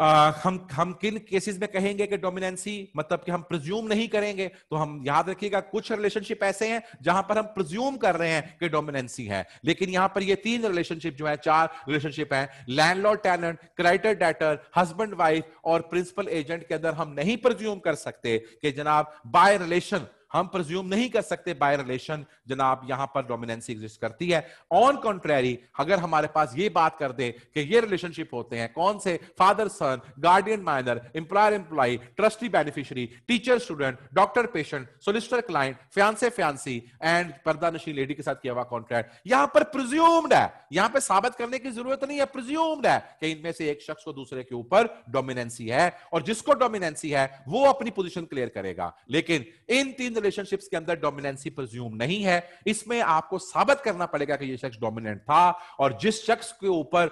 आ, हम हम किन केसेस में कहेंगे कि डोमिनेंसी मतलब कि हम प्रज्यूम नहीं करेंगे तो हम याद रखिएगा कुछ रिलेशनशिप ऐसे हैं जहां पर हम प्रज्यूम कर रहे हैं कि डोमिनेंसी है लेकिन यहां पर ये तीन रिलेशनशिप जो है चार रिलेशनशिप हैं landlord tenant creditor debtor husband wife और प्रिंसिपल एजेंट के अंदर हम नहीं प्रज्यूम कर सकते कि जनाब बाय रिलेशन हम प्रज्यूम नहीं कर सकते बाय रिलेशन जनाब यहां पर डोमिनेंसी एग्जिस्ट करती है ऑन कॉन्ट्रेरी अगर हमारे पास ये बात कर दे कि ये रिलेशनशिप होते हैं कौन से father son guardian minor employer employee trustee beneficiary teacher student doctor patient solicitor client fiance fiancee and पर्दा नशी लेडी के साथ किया हुआ कॉन्ट्रैक्ट यहां पर प्रज्यूम्ड है यहां पर साबित करने की जरूरत नहीं है प्रज्यूम्ड है कि इनमें से एक शख्स को दूसरे के ऊपर डोमिनेंसी है और जिसको डोमिनेंसी है वो अपनी पोजिशन क्लियर करेगा लेकिन इन तीन रिलेशनशिप्स के अंदर डोमिनेंसी प्रज्यूम नहीं है इसमें आपको साबित करना पड़ेगा कि ये शख्स डोमिनेंट था और जिस शख्स के ऊपर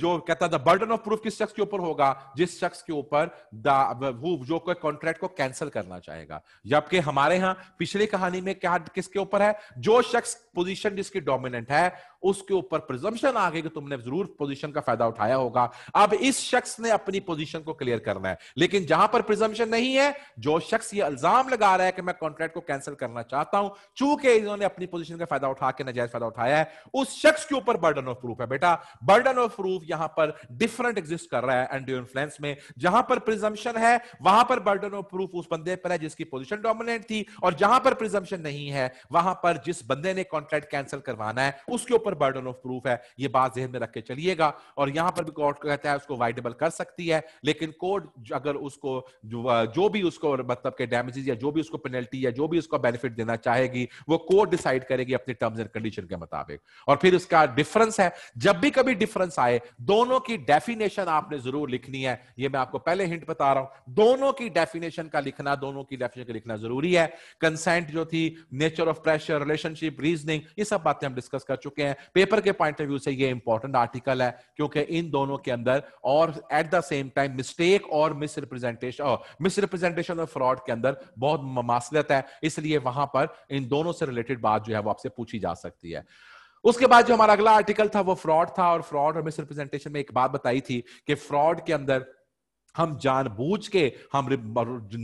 जो कहता है बर्डन ऑफ प्रूफ किस शख्स के ऊपर होगा जिस शख्स के ऊपर जो कोई कॉन्ट्रैक्ट को कैंसिल करना चाहेगा जबकि हमारे यहां पिछली कहानी में क्या किसके ऊपर है जो शख्स पोजीशन जिसकी डोमिनेंट है उसके ऊपर प्रिजम्पशन आ गई कि तुमने जरूर पोजीशन का फायदा उठाया होगा अब इस शख्स ने अपनी पोजीशन को क्लियर करना है लेकिन जहां पर प्रिजम्पशन नहीं है जो शख्स ये इल्जाम लगा रहा है कि मैं कॉन्ट्रैक्ट को कैंसिल करना चाहता हूं चूंकि इन्होंने अपनी पोजीशन का फायदा उठा के नजायज फायदा उठाया है उस शख्स के ऊपर बर्डन ऑफ प्रूफ है बेटा बर्डन ऑफ प्रूफ यहां पर डिफरेंट एग्जिस्ट कर रहा है एंड इन्फ्लुएंस में जहां पर प्रिजम्पशन है वहां पर बर्डन ऑफ प्रूफ उस बंदे पर है जिसकी पोजिशन डोमिनेंट थी और जहां पर प्रिजम्पशन नहीं है वहां पर जिस बंदे ने कॉन्ट्रैक्ट कैंसिल करवाना है उसके ऊपर बर्डन ऑफ प्रूफ है ये बात जहन में रख के चलिएगा और यहां पर भी कोर्ट कहता है उसको वाइडेबल कर सकती है लेकिन कोर्ट अगर उसको जो भी उसको मतलब के डैमेजेस या जो भी उसको पेनल्टी या जो भी उसको बेनिफिट देना चाहेगी वो कोर्ट डिसाइड करेगी अपने टर्म्स एंड कंडीशन के मुताबिक और फिर उसका डिफरेंस है जब भी कभी डिफरेंस आए दोनों की डेफिनेशन आपने जरूर लिखनी है ये मैं आपको पहले हिंट बता रहा हूं दोनों की डेफिनेशन का लिखना दोनों की डेफिनेशन का लिखना जरूरी है कंसेंट जो थी nature of pressure relationship reasoning reasoning ये सब बातें हम डिस्कस कर चुके हैं पेपर के पॉइंट ऑफ व्यू से ये इंपॉर्टेंट आर्टिकल है क्योंकि इन दोनों के अंदर और at the same time mistake और मिस रिप्रेजेंटेशन मिस रिप्रेजेंटेशन और फ्रॉड के अंदर बहुत ममासलत है इसलिए वहां पर इन दोनों से रिलेटेड बात जो है वो आपसे पूछी जा सकती है उसके बाद जो हमारा अगला आर्टिकल था वो फ्रॉड था और फ्रॉड और मिस रिप्रेजेंटेशन में एक बात बताई थी कि फ्रॉड के अंदर हम जानबूझ के हम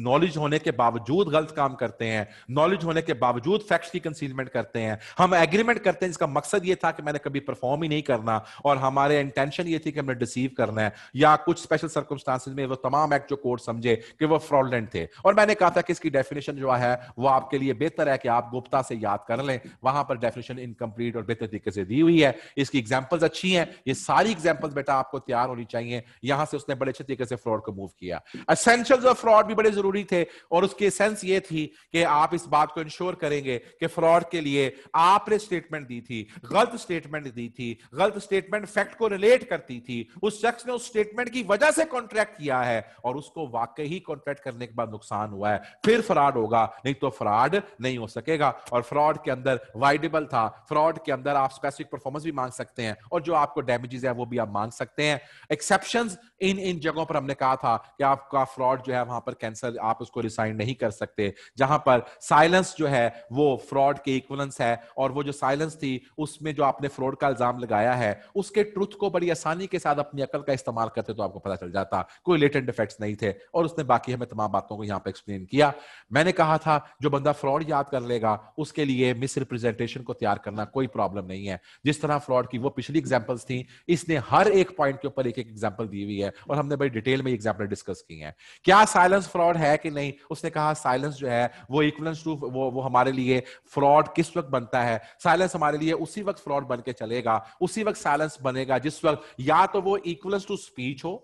नॉलेज होने के बावजूद गलत काम करते हैं नॉलेज होने के बावजूद फैक्ट्स की कंसीलमेंट करते हैं हम एग्रीमेंट करते हैं जिसका मकसद ये था कि मैंने कभी परफॉर्म ही नहीं करना और हमारे इंटेंशन ये थी कि हमने डिसीव करना है या कुछ स्पेशल सर्कमस्टांसिस में वो तमाम एक्ट जो कोर्ट समझे कि वो फ्रॉडलेंट थे और मैंने कहा था कि इसकी डेफिनेशन जो है वो आपके लिए बेहतर है कि आप गुप्ता से याद कर लें वहां पर डेफिनेशन इनकम्प्लीट और बेहतर तरीके से दी हुई है इसकी एग्जाम्पल्स अच्छी हैं ये सारी एग्जाम्पल्स बेटा आपको तैयार होनी चाहिए यहां से उसने बड़े अच्छे तरीके से फ्रॉड करोड़ को मूव किया असेंशियल ऑफ फ्रॉड भी बड़े जरूरी थे और उसकी सेंस ये थी कि आप इस बात को इंश्योर करेंगे कि फ्रॉड के लिए आपने स्टेटमेंट दी थी गलत स्टेटमेंट दी थी गलत स्टेटमेंट फैक्ट को रिलेट करती थी उस शख्स ने उस स्टेटमेंट की वजह से कॉन्ट्रैक्ट किया है और उसको वाकई ही कॉन्ट्रैक्ट करने के बाद नुकसान हुआ है फिर फ्रॉड होगा नहीं तो फ्रॉड नहीं हो सकेगा और फ्रॉड के अंदर वाइडेबल था फ्रॉड के अंदर आप स्पेसिफिक परफॉर्मेंस भी मांग सकते हैं और जो आपको डैमेजेस है वो भी आप मांग सकते हैं एक्सेप्शन इन इन जगहों पर हमने कहा कहा था कि आपका फ्रॉड जो है वहां पर कैंसल आप उसको रिसाइन नहीं कर सकते जहां पर साइलेंस जो है वो फ्रॉड के इक्वलेंस है और वो जो साइलेंस थी उसमें जो आपने फ्रॉड का इल्जाम लगाया है उसके ट्रुथ को बड़ी आसानी के साथ अपनी अकल का इस्तेमाल करते तो आपको पता चल जाता कोई लेटेंट इफेक्ट्स नहीं थे और उसने बाकी हमें तमाम बातों को यहाँ पर एक्सप्लेन किया मैंने कहा था जो बंदा फ्रॉड याद कर लेगा उसके लिए मिस रिप्रेजेंटेशन को तैयार करना कोई प्रॉब्लम नहीं है जिस तरह फ्रॉड की वो पिछली एग्जाम्पल्स थी इसने हर एक पॉइंट के ऊपर एक एक एग्जाम्पल दी हुई है और हमने बड़ी डिटेल में एग्जाम्पल डिस्कस की हैं क्या साइलेंस फ्रॉड है कि नहीं उसने कहा साइलेंस जो है वो इक्वलेंस टू वो वो हमारे लिए फ्रॉड किस वक्त बनता है साइलेंस हमारे लिए उसी वक्त फ्रॉड बन के चलेगा उसी वक्त साइलेंस बनेगा जिस वक्त या तो वो इक्वलेंस टू स्पीच हो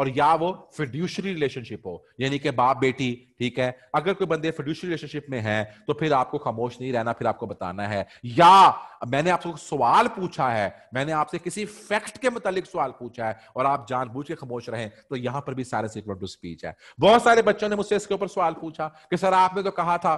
और या वो फिड्यूशरी रिलेशनशिप हो यानी कि बाप बेटी ठीक है अगर कोई बंदे फिड्यूशरी रिलेशनशिप में है तो फिर आपको खामोश नहीं रहना फिर आपको बताना है या मैंने आपको सवाल पूछा है मैंने आपसे किसी फैक्ट के मुतालिक सवाल पूछा है और आप जानबूझ के खामोश रहे तो यहां पर भी सारे सीक्रेट टू स्पीच है बहुत सारे बच्चों ने मुझसे इसके ऊपर सवाल पूछा कि सर आपने तो कहा था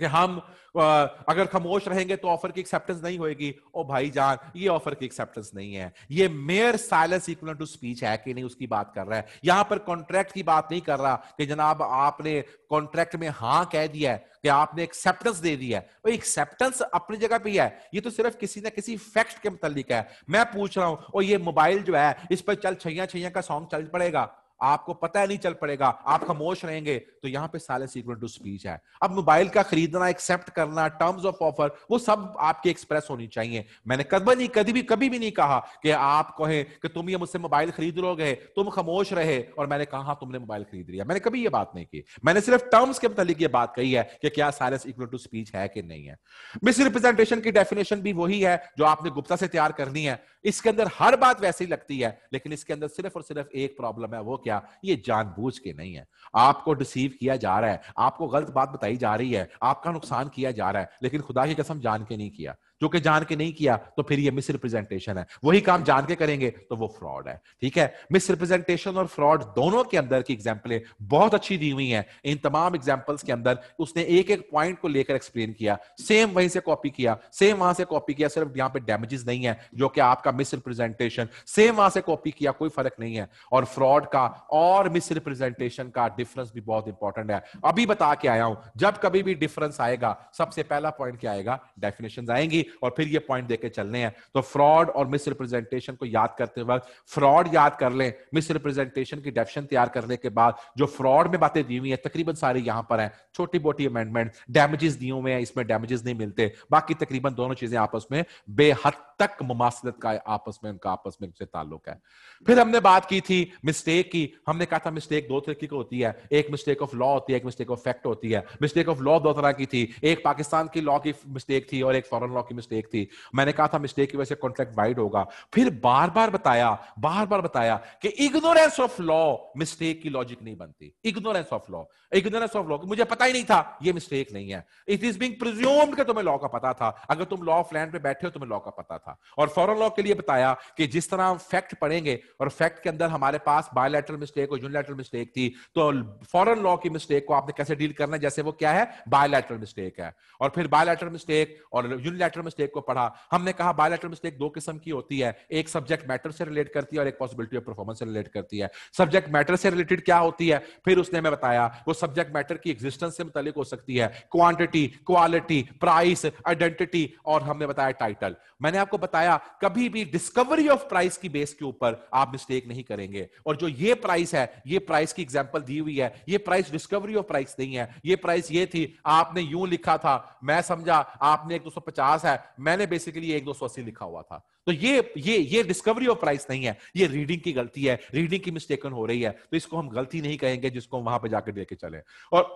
कि हम अगर खामोश रहेंगे तो ऑफर की एक्सेप्टेंस नहीं होगी ओ भाई जान ये ऑफर की एक्सेप्टेंस नहीं है ये mere silence equal to speech है कि नहीं उसकी बात कर रहा है यहां पर कॉन्ट्रैक्ट की बात नहीं कर रहा कि जनाब आपने कॉन्ट्रैक्ट में हां कह दिया है कि आपने एक्सेप्टेंस दे दिया है तो एक्सेप्टेंस अपनी जगह पे है ये तो सिर्फ किसी ना किसी फैक्ट के मुतालिक है मैं पूछ रहा हूं और ये मोबाइल जो है इस पर चल छैया छैया का सॉन्ग चल पड़ेगा आपको पता ही नहीं चल पड़ेगा आप खामोश रहेंगे तो यहां पे साले सीक्वल टू स्पीच है अब मोबाइल का खरीदना एक्सेप्ट करना टर्म्स ऑफ ऑफर वो सब आपके एक्सप्रेस होनी चाहिए मैंने कदम नहीं कभी भी कभी भी नहीं कहा कि आप कहें कि तुम ये मुझसे मोबाइल खरीद लोगे तुम खामोश रहे और मैंने कहा हाँ, तुमने मोबाइल खरीद लिया मैंने कभी ये बात नहीं की मैंने सिर्फ टर्म्स के मतलब ये बात कही है कि क्या साले इक्वल टू स्पीच है कि नहीं है मिस रिप्रेजेंटेशन की डेफिनेशन भी वही है जो आपने गुप्ता से तैयार करनी है इसके अंदर हर बात वैसी लगती है लेकिन इसके अंदर सिर्फ और सिर्फ एक प्रॉब्लम है वो क्या ये जानबूझ के नहीं है आपको डिसीव किया जा रहा है आपको गलत बात बताई जा रही है आपका नुकसान किया जा रहा है लेकिन खुदा की कसम जान के नहीं किया जो कि जान के नहीं किया तो फिर ये मिस रिप्रेजेंटेशन है वही काम जान के करेंगे तो वो फ्रॉड है ठीक है मिस रिप्रेजेंटेशन और फ्रॉड दोनों के अंदर की एग्जाम्पलें बहुत अच्छी दी हुई हैं इन तमाम एग्जाम्पल्स के अंदर उसने एक एक पॉइंट को लेकर एक्सप्लेन किया सेम वहीं से कॉपी किया सेम वहां से कॉपी किया सिर्फ यहां पर डैमेजेस नहीं है जो कि आपका मिस रिप्रेजेंटेशन सेम वहां से कॉपी किया कोई फर्क नहीं है और फ्रॉड का और मिस रिप्रेजेंटेशन का डिफरेंस भी बहुत इंपॉर्टेंट है अभी बता के आया हूं जब कभी भी डिफरेंस आएगा सबसे पहला पॉइंट क्या आएगा डेफिनेशन आएंगी और फिर ये पॉइंट देके चलने हैं तो फ्रॉड और मिस रिप्रेजेंटेशन को याद करते वक्त फ्रॉड याद कर लें मिस रिप्रेजेंटेशन की डेफिशन तैयार करने के बाद जो फ्रॉड में बातें दी हुई है तकरीबन सारी यहां पर है छोटी मोटी अमेंडमेंट डैमेजेस दिए हुए हैं इसमें डैमेजेस नहीं मिलते बाकी तकरीबन दोनों चीजें आपस में बेहद तक मुमासलत का आपस में उनका आपस में उनसे ताल्लुक है फिर हमने बात की थी मिस्टेक की हमने कहा था मिस्टेक दो तरीके की होती है एक मिस्टेक ऑफ लॉ होती है एक मिस्टेक ऑफ फैक्ट होती है मिस्टेक ऑफ लॉ दो तरह की थी एक पाकिस्तान की लॉ की मिस्टेक थी और एक फॉरन लॉ की की मिस्टेक थी मैंने कहा था मिस्टेक की वजह से कॉन्ट्रैक्ट वाइड होगा फिर बार बार बताया बार बार बताया कि इग्नोरेंस ऑफ लॉ मिस्टेक की लॉजिक नहीं बनती ignorance of law ignorance of law मुझे पता ही नहीं था ये मिस्टेक नहीं है इट इज बिंग प्रिज्यूम्ड कि तुम्हें लॉ का पता था अगर तुम लॉ ऑफ लैंड पे बैठे हो तुम्हें लॉ का पता था और फॉरन लॉ के लिए बताया कि जिस तरह हम फैक्ट पढ़ेंगे और फैक्ट के अंदर हमारे पास बायोलेटरल मिस्टेक और यूनिलेटरल मिस्टेक थी तो फॉरन लॉ की मिस्टेक को आपने कैसे डील करना है जैसे वो क्या है बायोलेटरल मिस्टेक है और फिर बायोलेटरल मिस्टेक और यूनिलेटरल मिस्टेक को पढ़ा हमने कहा बायोलेटरल मिस्टेक दो किस्म की होती है एक सब्जेक्ट मैटर से रिलेट करती है और एक पॉसिबिलिटी ऑफ परफॉर्मेंस से रिलेट करती है सब्जेक्ट मैटर से रिलेटेड क्या होती है फिर उसने हमें बताया वो सब्जेक्ट मैटर की एग्जिस्टेंस से मुतलिक हो सकती है क्वांटिटी क्वालिटी प्राइस आइडेंटिटी और हमने बताया टाइटल मैंने आपको बताया कभी भी डिस्कवरी ऑफ प्राइस की बेस के ऊपर आप मिस्टेक नहीं करेंगे और जो ये प्राइस है ये प्राइस की एग्जाम्पल दी हुई है ये प्राइस डिस्कवरी ऑफ प्राइस नहीं है ये प्राइस ये थी आपने यूं लिखा था मैं समझा आपने एक दो सौ पचास है है मैंने बेसिकली एक दो सौ अस्सी लिखा हुआ था तो ये ये ये डिस्कवरी ऑफ प्राइस नहीं है ये रीडिंग की गलती है रीडिंग की मिस्टेकन हो रही है तो इसको हम गलती नहीं कहेंगे जिसको वहां पर जाकर लेके चले और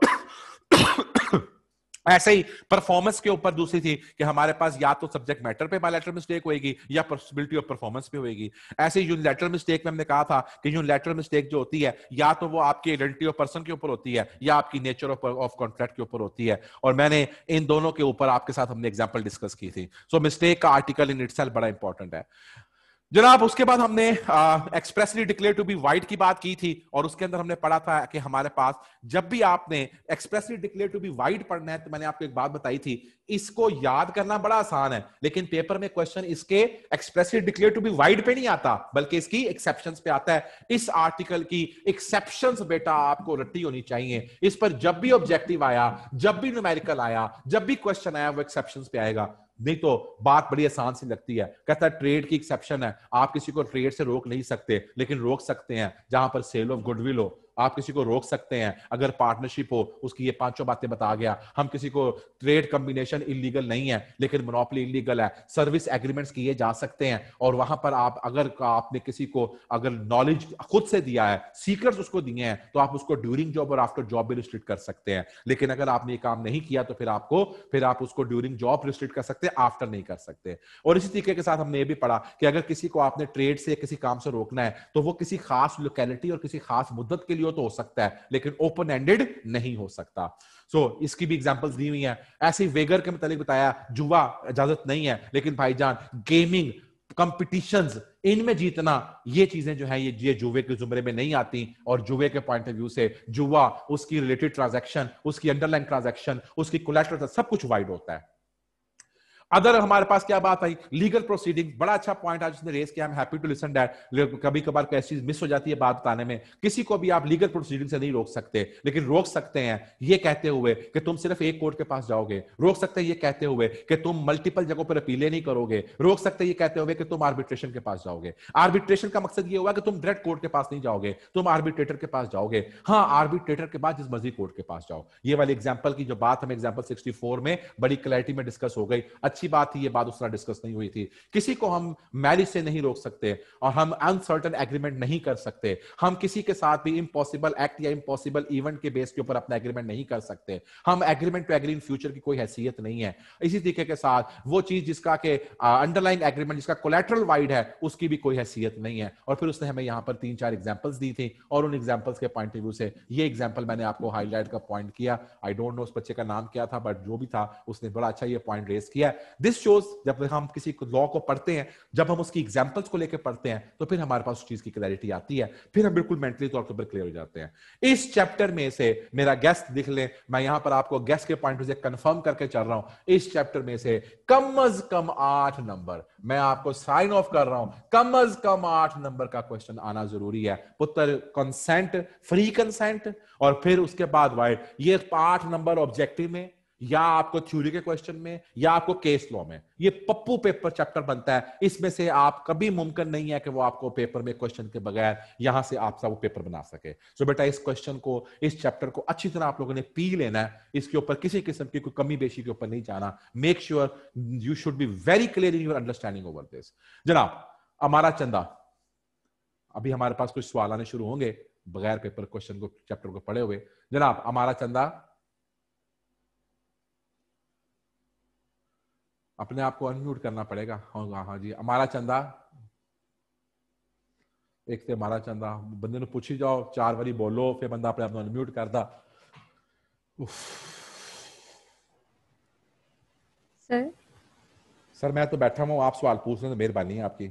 ऐसे ही परफॉर्मेंस के ऊपर दूसरी थी कि हमारे पास या तो सब्जेक्ट मैटर पे बायलैटरल मिस्टेक होगी या पॉसिबिलिटी ऑफ परफॉर्मेंस पे होगी ऐसे यूनिलैटरल मिस्टेक में हमने कहा था कि यूनिलैटरल मिस्टेक जो होती है या तो वो आपकी आइडेंटिटी ऑफ पर्सन के ऊपर होती है या आपकी नेचर ऑफ कॉन्ट्रैक्ट के ऊपर होती है और मैंने इन दोनों के ऊपर आपके साथ हमने एग्जाम्पल डिस्कस की थी सो मिस्टेक का आर्टिकल इन इट बड़ा इंपॉर्टेंट है जनाब उसके बाद हमने expressly declare to be void की बात की थी और उसके अंदर हमने पढ़ा था कि हमारे पास जब भी आपने expressly declare to be void पढ़ना है तो मैंने आपको एक बात बताई थी इसको याद करना बड़ा आसान है लेकिन पेपर में क्वेश्चन इसके expressly declare to be void पे नहीं आता बल्कि इसकी एक्सेप्शन पे आता है इस आर्टिकल की एक्सेप्शन बेटा आपको रट्टी होनी चाहिए इस पर जब भी ऑब्जेक्टिव आया जब भी न्यूमेरिकल आया जब भी क्वेश्चन आया वो एक्सेप्शन पे आएगा नहीं तो बात बड़ी आसान सी लगती है कहता है ट्रेड की एक्सेप्शन है आप किसी को ट्रेड से रोक नहीं सकते लेकिन रोक सकते हैं जहां पर सेल ऑफ गुडविल हो आप किसी को रोक सकते हैं अगर पार्टनरशिप हो उसकी ये पांचों बातें बता गया हम किसी को ट्रेड कम्बिनेशन इलीगल नहीं है लेकिन मोनोपली इलीगल है सर्विस एग्रीमेंट्स किए जा सकते हैं और वहां पर आप अगर आपने किसी को अगर नॉलेज खुद से दिया है सीकर्स उसको दिए हैं तो आप उसको ड्यूरिंग जॉब और आफ्टर जॉब भी रिस्ट्रिक्ट कर सकते हैं लेकिन अगर आपने ये काम नहीं किया तो फिर आपको फिर आप उसको ड्यूरिंग जॉब रिस्ट्रिक्ट कर सकते हैं आफ्टर नहीं कर सकते और इसी तरीके के साथ हमने ये भी पढ़ा कि अगर किसी को आपने ट्रेड से किसी काम से रोकना है तो वो किसी खास लोकेलिटी और किसी खास मुद्दत के लिए हो तो हो सकता है लेकिन ओपन एंडेड नहीं हो सकता सो so, इसकी भी एग्जांपल्स दी हुई है ऐसे ही वेगर के मतलब बताया जुआ इजाजत नहीं है लेकिन भाईजान गेमिंग कंपिटिशन इनमें जीतना ये चीजें जो है ये ये जुवे के जुमरे में नहीं आती और जुवे के पॉइंट ऑफ व्यू से जुआ उसकी रिलेटेड ट्रांजेक्शन उसकी अंडरलाइन ट्रांजेक्शन उसकी कोलेट्रल सब कुछ वाइड होता है अदर हमारे पास क्या बात आई लीगल प्रोसीडिंग बड़ा अच्छा पॉइंट आज उसने रेस किया हैप्पी टू लिसन डैट कभी कभार कोई चीज मिस हो जाती है बात बताने में किसी को भी आप लीगल प्रोसीडिंग से नहीं रोक सकते लेकिन रोक सकते हैं ये कहते हुए कि तुम सिर्फ एक कोर्ट के पास जाओगे रोक सकते हैं ये कहते हुए कि तुम मल्टीपल जगहों पर अपीले नहीं करोगे रोक सकते ये कहते हुए कि तुम आर्बिट्रेशन के पास जाओगे आर्बिट्रेशन का मकसद ये हुआ कि तुम डायरेक्ट कोर्ट के पास नहीं जाओगे तुम आर्बिट्रेटर के पास जाओगे हाँ आर्बिट्रेटर के बाद जिस मर्जी कोर्ट के पास जाओ ये वाली एग्जाम्पल की जो बात हम एग्जाम्पल सिक्सटी में बड़ी क्लैरिटी में डिस्कस हो गई अच्छा अच्छी बात थी ये बात उस तरह डिस्कस नहीं हुई थी किसी को हम मैरिज से नहीं रोक सकते और हम अनसर्टन एग्रीमेंट नहीं कर सकते हम किसी के साथ भी इम्पॉसिबल एक्ट या इम्पॉसिबल इवेंट के बेस के ऊपर अपना एग्रीमेंट नहीं कर सकते हम agreement to agree in future की कोई हैसियत नहीं है इसी तरीके के साथ वो चीज जिसका के अंडरलाइन एग्रीमेंट जिसका कोलेट्रल वाइड है उसकी भी कोई हैसियत नहीं है और फिर उसने हमें यहाँ पर तीन चार एग्जाम्पल्स दी थी और उन एग्जाम्पल्स के पॉइंट ऑफ व्यू से ये एग्जाम्पल मैंने आपको हाईलाइट का पॉइंट किया आई डोंट नो उस बच्चे का नाम क्या था बट जो भी था उसने बड़ा अच्छा ये पॉइंट रेस किया है दिस शोज जब हम किसी लॉ को पढ़ते हैं जब हम उसकी एग्जाम्पल्स को लेकर पढ़ते हैं तो फिर हमारे पास उस चीज की क्लैरिटी आती है फिर हम बिल्कुल मेंटली तौर पर क्लियर हो जाते हैं इस चैप्टर में से मेरा गेस्ट दिख लें मैं यहां पर आपको गेस्ट के पॉइंट से कंफर्म करके चल रहा हूं इस चैप्टर में से कम अज कम आठ नंबर मैं आपको साइन ऑफ कर रहा हूं कम अज कम आठ नंबर का क्वेश्चन आना जरूरी है पुत्र कंसेंट फ्री कंसेंट और फिर उसके बाद वाइट ये आठ नंबर ऑब्जेक्टिव में या आपको थ्योरी के क्वेश्चन में या आपको केस लॉ में ये पप्पू पेपर चैप्टर बनता है इसमें से आप कभी मुमकिन नहीं है कि वो आपको पेपर में क्वेश्चन के बगैर यहां से आप सब पेपर बना सके सो बेटा इस क्वेश्चन को इस चैप्टर को अच्छी तरह आप लोगों ने पी लेना है इसके ऊपर किसी किस्म की कोई कमी बेशी के ऊपर नहीं जाना make sure you should be very clear in your understanding over this जनाब हमारा चंदा अभी हमारे पास कुछ सवाल आने शुरू होंगे बगैर पेपर क्वेश्चन को चैप्टर को पढ़े हुए जनाब हमारा चंदा अपने आप को अनम्यूट करना पड़ेगा हाँ हाँ, हाँ जी हमारा चंदा एक से हमारा चंदा बंदे ने पूछी जाओ चार बारी बोलो फिर बंदा अपने आप को अनम्यूट करदा सर सर मैं तो बैठा हूँ आप सवाल पूछ रहे तो मेहरबानी है आपकी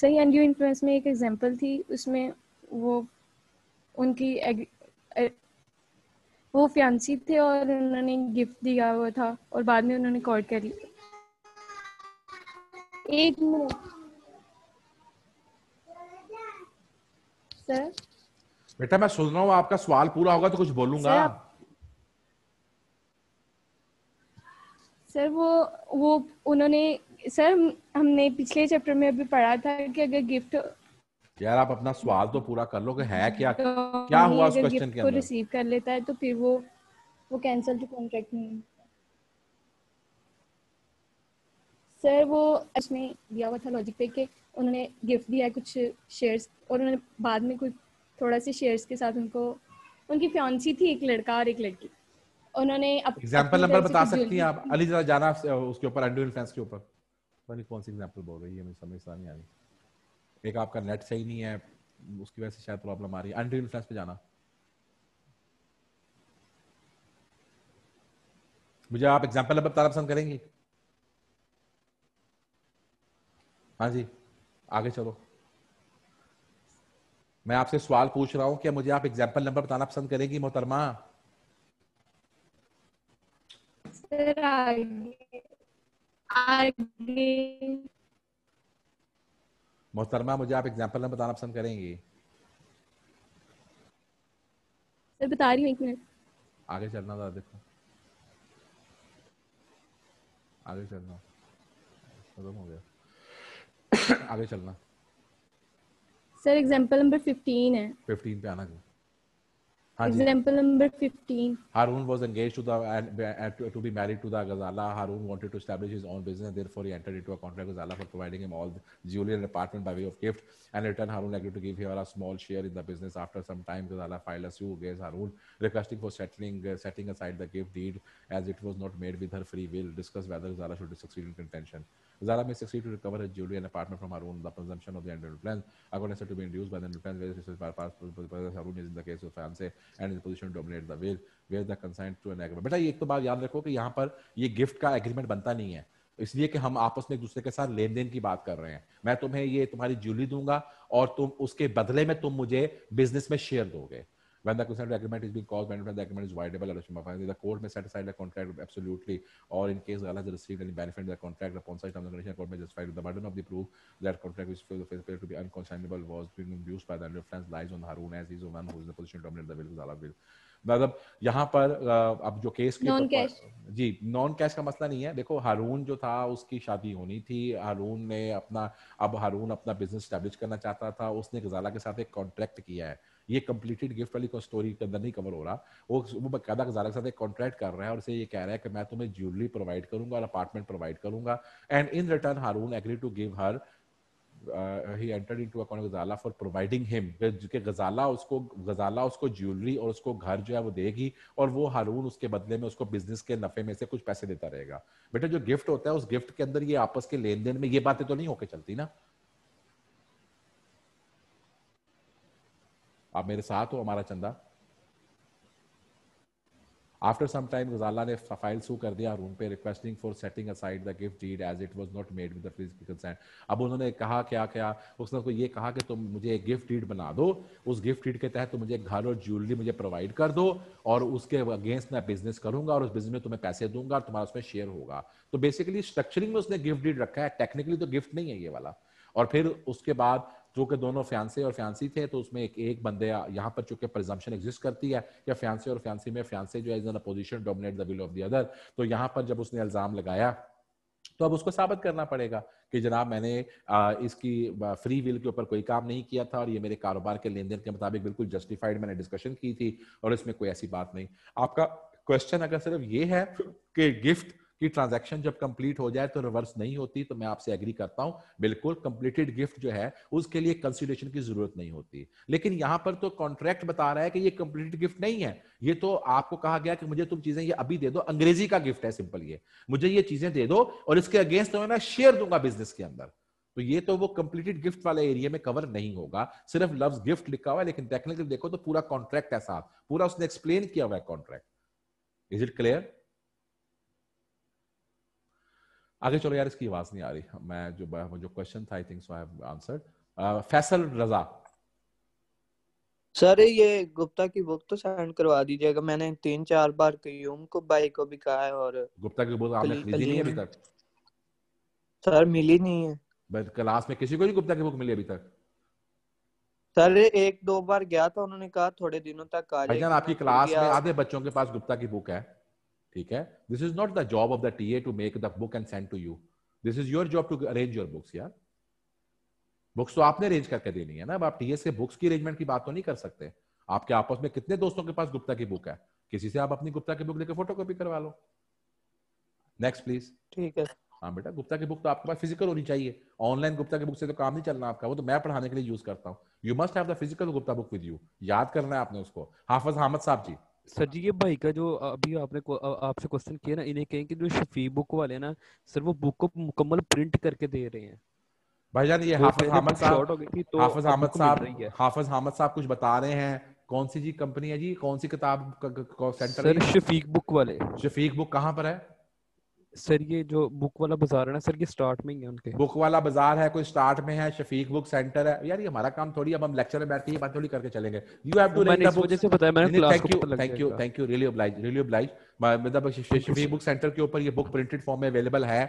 सही एंड यू इन्फ्लुएंस में एक एग्जांपल थी उसमें वो उनकी वो फ्यांसी थे और उन्होंने गिफ्ट दिया हुआ था और बाद में उन्होंने कॉल कर लिया एक मिनट सर बेटा मैं सुन रहा हूँ आपका सवाल पूरा होगा तो कुछ बोलूंगा सर, आप... सर वो वो उन्होंने सर हमने पिछले चैप्टर में अभी पढ़ा था कि अगर गिफ्ट यार आप अपना सवाल तो पूरा कर लो कि है हाँ, क्या तो क्या हुआ उस क्वेश्चन के अंदर रिसीव कर लेता है तो फिर वो वो कैंसिल टू कॉन्ट्रैक्ट नहीं सर वो उसने दिया हुआ था लॉजिक पे कि उन्होंने गिफ्ट दिया है कुछ शेयर्स और उन्होंने बाद में कुछ थोड़ा से शेयर्स के साथ उनको उनकी फ्यांसी थी एक लड़का और एक लड़की उन्होंने एग्जांपल नंबर बता सकती हैं आप अली जरा जाना उसके ऊपर अंडर इन्फ्लुएंस के ऊपर पता नहीं कौन सी एग्जांपल बोल रही है मैं समझ नहीं आ रही एक आपका नेट सही नहीं है उसकी वजह से शायद प्रॉब्लम आ रही है अनरियल फ्लैश पे जाना मुझे आप एग्जांपल अब बताना पसंद करेंगे हाँ जी आगे चलो मैं आपसे सवाल पूछ रहा हूं क्या मुझे आप एग्जांपल नंबर बताना पसंद करेंगी मोहतरमा आगे आगे मोहतरमा मुझे आप एग्जाम्पल में बताना पसंद करेंगी सर बता रही हूँ एक मिनट आगे चलना था देखो आगे चलना खत्म हो गया आगे चलना सर एग्जांपल नंबर 15 है 15 पे आना चाहिए Example number 15. Harun was engaged to the uh, to, to, be married to the Ghazala. Harun wanted to establish his own business, therefore he entered into a contract with Ghazala for providing him all the jewelry and apartment by way of gift. And in return, Harun agreed to give him a small share in the business. After some time, Ghazala filed a suit against Harun, requesting for settling uh, setting aside the gift deed as it was not made with her free will. Discuss whether Ghazala should succeed in contention. Zara may succeed to recover her jewelry and apartment from Harun. The presumption of the annual plans, according to be induced by the plans, where Harun is in the case of fiance. And in position dominate the ways where the consent to an agreement बेटा एक तो बात याद रखो कि यहाँ पर ये गिफ्ट का एग्रीमेंट बनता नहीं है इसलिए कि हम आपस में एक दूसरे के साथ लेन देन की बात कर रहे हैं मैं तुम्हें ये तुम्हारी ज्वेलरी दूंगा और तुम उसके बदले में तुम मुझे बिजनेस में शेयर दोगे when the consent agreement is being called when the agreement is voidable Arashima, the court may set aside the contract absolutely or in case the has received any benefit in the contract upon such terms and conditions court may justify the burden of the proof that contract which fails to be unconscionable was being induced by the reference lies on Harun as he is the one who is in the position to terminate the will of Allah will मतलब यहाँ पर अब जो case के non -cash. जी non cash का मसला नहीं है देखो हारून जो था उसकी शादी होनी थी हारून ने अपना अब हारून अपना बिजनेस स्टैब्लिश करना चाहता था उसने गजाला के साथ एक कॉन्ट्रैक्ट किया है ये कंप्लीटेड गिफ्ट वाली स्टोरी के अंदर नहीं कवर हो रहा वो वो बकायदा गजारा के साथ एक कॉन्ट्रैक्ट कर रहा है और उसे ये कह रहा है कि मैं तुम्हें ज्वेलरी प्रोवाइड करूंगा और अपार्टमेंट प्रोवाइड करूंगा and in return Haroon agree to give her he entered into account Ghazala for providing him कि गजाला उसको गजाला उसको ज्वेलरी और उसको घर जो है वो देगी और वो हारून उसके बदले में उसको बिजनेस के नफे में से कुछ पैसे देता रहेगा बेटा जो गिफ्ट होता है उस गिफ्ट के अंदर ये आपस के लेन देन में ये बातें तो नहीं होकर चलती ना आप मेरे साथ हो हमारा चंदा आफ्टर सम टाइम गजाला ने फाइल सू कर दिया रूम पे requesting for setting aside the gift deed as it was not made with the physical consent अब उन्होंने कहा क्या क्या उसने उसको ये कहा कि तुम मुझे एक गिफ्ट डीड बना दो उस गिफ्ट डीड के तहत तुम मुझे घर और ज्वेलरी मुझे प्रोवाइड कर दो और उसके अगेंस्ट मैं बिजनेस करूंगा और उस बिजनेस में तुम्हें पैसे दूंगा और तुम्हारा उसमें शेयर होगा तो बेसिकली स्ट्रक्चरिंग में उसने गिफ्ट डीड रखा है टेक्निकली तो गिफ्ट नहीं है ये वाला और फिर उसके बाद जो कि दोनों फ्यांसे और फ्यांसी थे तो उसमें एक एक बंदे यहाँ पर चूंकि प्रजम्पशन एग्जिस्ट करती है या फ्यांसे और फ्यांसी में फ्यांसे जो है is dominate the will of the other तो यहाँ पर जब उसने इल्जाम लगाया तो अब उसको साबित करना पड़ेगा कि जनाब मैंने इसकी फ्री विल के ऊपर कोई काम नहीं किया था और ये मेरे कारोबार के लेन देन के मुताबिक बिल्कुल जस्टिफाइड मैंने डिस्कशन की थी और इसमें कोई ऐसी बात नहीं आपका क्वेश्चन अगर सिर्फ ये है कि गिफ्ट कि ट्रांजैक्शन जब कंप्लीट हो जाए तो रिवर्स नहीं होती तो मैं आपसे एग्री करता हूं बिल्कुल कंप्लीटेड गिफ्ट जो है उसके लिए कंसिडरेशन की जरूरत नहीं होती लेकिन यहां पर तो कॉन्ट्रैक्ट बता रहा है कि ये कंप्लीटेड गिफ्ट नहीं है ये तो आपको कहा गया कि मुझे तुम चीजें ये अभी दे दो अंग्रेजी का गिफ्ट है सिंपल ये मुझे ये चीजें दे दो और इसके अगेंस्ट तो मैं शेयर दूंगा बिजनेस के अंदर तो ये तो वो कंप्लीटेड गिफ्ट वाले एरिया में कवर नहीं होगा सिर्फ लव गिफ्ट लिखा हुआ है लेकिन टेक्निकली देखो तो पूरा कॉन्ट्रैक्ट है साथ पूरा उसने एक्सप्लेन किया हुआ है कॉन्ट्रैक्ट इज इट क्लियर आगे चलो यार इसकी आवाज नहीं आ रही मैं जो जो क्वेश्चन था I think so I have answered Faisal Raza sir ये गुप्ता की बुक तो सेंड करवा दीजिएगा मैंने तीन चार बार कयूम को भाई को भी कहा है और गुप्ता की बुक आपने खरीदी नहीं अभी तक सर मिली नहीं है बट क्लास में किसी को भी गुप्ता की बुक मिली अभी तक सर एक दो बार गया था उन्होंने कहा थोड़े दिनों तक आ जाएगा आपकी क्लास में आधे बच्चों के पास गुप्ता की बुक है ठीक है this is not the job of the T A to make the book and send to you this is your job to arrange your books यार बुक्स तो आपने अरेंज करके देनी है ना अब आप टीए से बुक्स की अरेंजमेंट की बात तो नहीं कर सकते आपके आपस में कितने दोस्तों के पास गुप्ता की बुक है किसी से आप अपनी गुप्ता की बुक लेकर फोटो कॉपी करवा लो नेक्स्ट प्लीज ठीक है हाँ बेटा गुप्ता की बुक तो आपके पास फिजिकल होनी चाहिए ऑनलाइन गुप्ता की बुक से तो काम नहीं चलना आपका वो तो मैं पढ़ाने के लिए यूज करता हूँ you must have the physical Gupta book with you याद करना है आपने उसको हाफज हामद साहब जी सर जी ये भाई का जो अभी आपने आपसे क्वेश्चन किया ना इन्हें कहें कि जो शफी बुक वाले ना सर वो बुक को मुकम्मल प्रिंट करके दे रहे हैं भाईजान ये हाफिज अहमद साहब तो हाफिज अहमद साहब हाफिज अहमद साहब कुछ बता रहे हैं कौन सी जी कंपनी है जी कौन सी किताब सेंटर सर शफीक बुक वाले शफीक बुक कहाँ पर है सर ये जो बुक वाला बाजार है ना सर ये स्टार्ट में ही है उनके बुक वाला बाजार है कोई स्टार्ट में है शफीक बुक सेंटर है यार ये हमारा काम थोड़ी अब हम लेक्चर में बैठते हैं बात थोड़ी करके चलेंगे you have to read the book जैसे बताया मैंने class thank you thank you thank you really oblige really oblige मतलब शफीक बुक सेंटर के ऊपर ये बुक प्रिंटेड फॉर्म में अवेलेबल है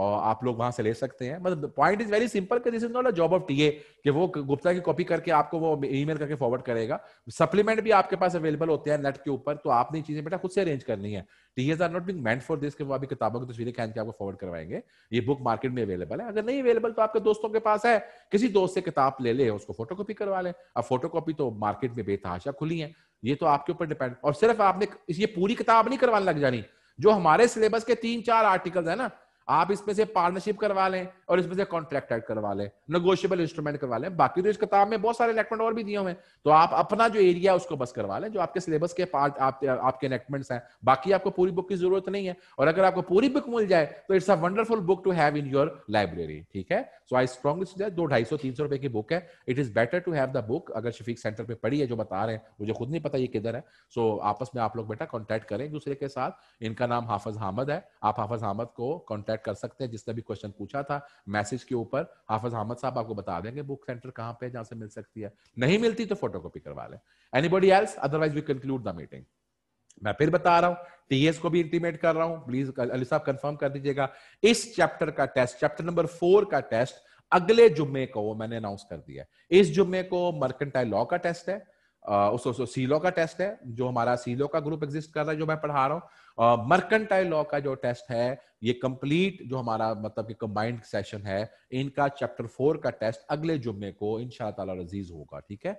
आप लोग वहां से ले सकते हैं मतलब पॉइंट इज वेरी सिंपल कि this is not a job of TA कि वो गुप्ता की कॉपी करके आपको वो ईमेल करके फॉरवर्ड करेगा सप्लीमेंट भी आपके पास अवेलेबल होते हैं नेट के ऊपर तो आपने चीजें बेटा खुद से अरेंज करनी है TAs are not being meant for this के वो अभी किताबों की तस्वीरें खैन के आपको फॉरवर्ड करवाएंगे ये बुक मार्केट में अवेलेबल है अगर नहीं अवेलेबल तो आपके दोस्तों के पास है किसी दोस्त से किताब ले ले उसको फोटो कॉपी करवा लें अब फोटो कॉपी तो मार्केट में बेतहाशा खुली है ये तो आपके ऊपर डिपेंड और सिर्फ आपने ये पूरी किताब नहीं करवाने लग जानी जो हमारे सिलेबस के तीन चार आर्टिकल है ना आप इसमें से पार्टनरशिप करवा लें और इसमें से कॉन्ट्रैक्ट एड करवा लें नगोशियबल इंस्ट्रूमेंट करवा लें बाकी तो इस किताब में बहुत सारे इलेक्टमेंट और भी दिए हुए तो आप अपना जो एरिया उसको बस करवा लें जो आपके सिलेबस के पार्ट आप, आपके इलेक्टमेंट्स हैं बाकी आपको पूरी बुक की जरूरत नहीं है और अगर आपको पूरी बुक मिल जाए तो it's a wonderful book to have in your library ठीक है सो आई स्ट्रॉन्गली दो ढाई सौ तीन सौ रुपए की बुक है it is better to have the book अगर शफीक सेंटर पर पढ़ी है जो बता रहे हैं मुझे खुद नहीं पता ये किधर है सो आपस में आप लोग बेटा कॉन्टैक्ट करें दूसरे के साथ इनका नाम हाफज हामद है आप हाफज हामद को कॉन्टेक्ट कॉन्टेक्ट कर सकते हैं जिसने भी क्वेश्चन पूछा था मैसेज के ऊपर हाफिज अहमद साहब आपको बता देंगे बुक सेंटर कहाँ पे जहां से मिल सकती है नहीं मिलती तो फोटो कॉपी करवा लें anybody else otherwise we conclude the meeting मैं फिर बता रहा हूं टीएस को भी इंटीमेट कर रहा हूं प्लीज अली साहब कंफर्म कर दीजिएगा इस चैप्टर का टेस्ट चैप्टर नंबर फोर का टेस्ट अगले जुम्मे को मैंने अनाउंस कर दिया इस जुम्मे को मर्केंटाइल लॉ का टेस्ट है उस सीलो का टेस्ट है जो हमारा सीलो का ग्रुप एग्जिस्ट कर रहा है जो मैं पढ़ा रहा हूँ मर्कंटाइल लॉ का जो टेस्ट है ये कंप्लीट जो हमारा मतलब कि कंबाइंड सेशन है इनका चैप्टर फोर का टेस्ट अगले जुम्मे को इन ताला अजीज होगा ठीक है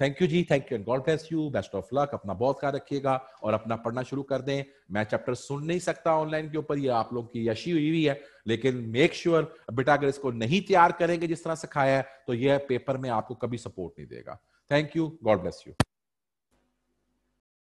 थैंक यू जी thank you and God bless you best of luck अपना बहुत ख्याल रखिएगा और अपना पढ़ना शुरू कर दें मैं चैप्टर सुन नहीं सकता ऑनलाइन के ऊपर ये आप लोग की यशी हुई हुई है लेकिन मेक श्योर sure, बेटा अगर इसको नहीं तैयार करेंगे जिस तरह सिखाया है तो यह पेपर में आपको कभी सपोर्ट नहीं देगा Thank you. God bless you.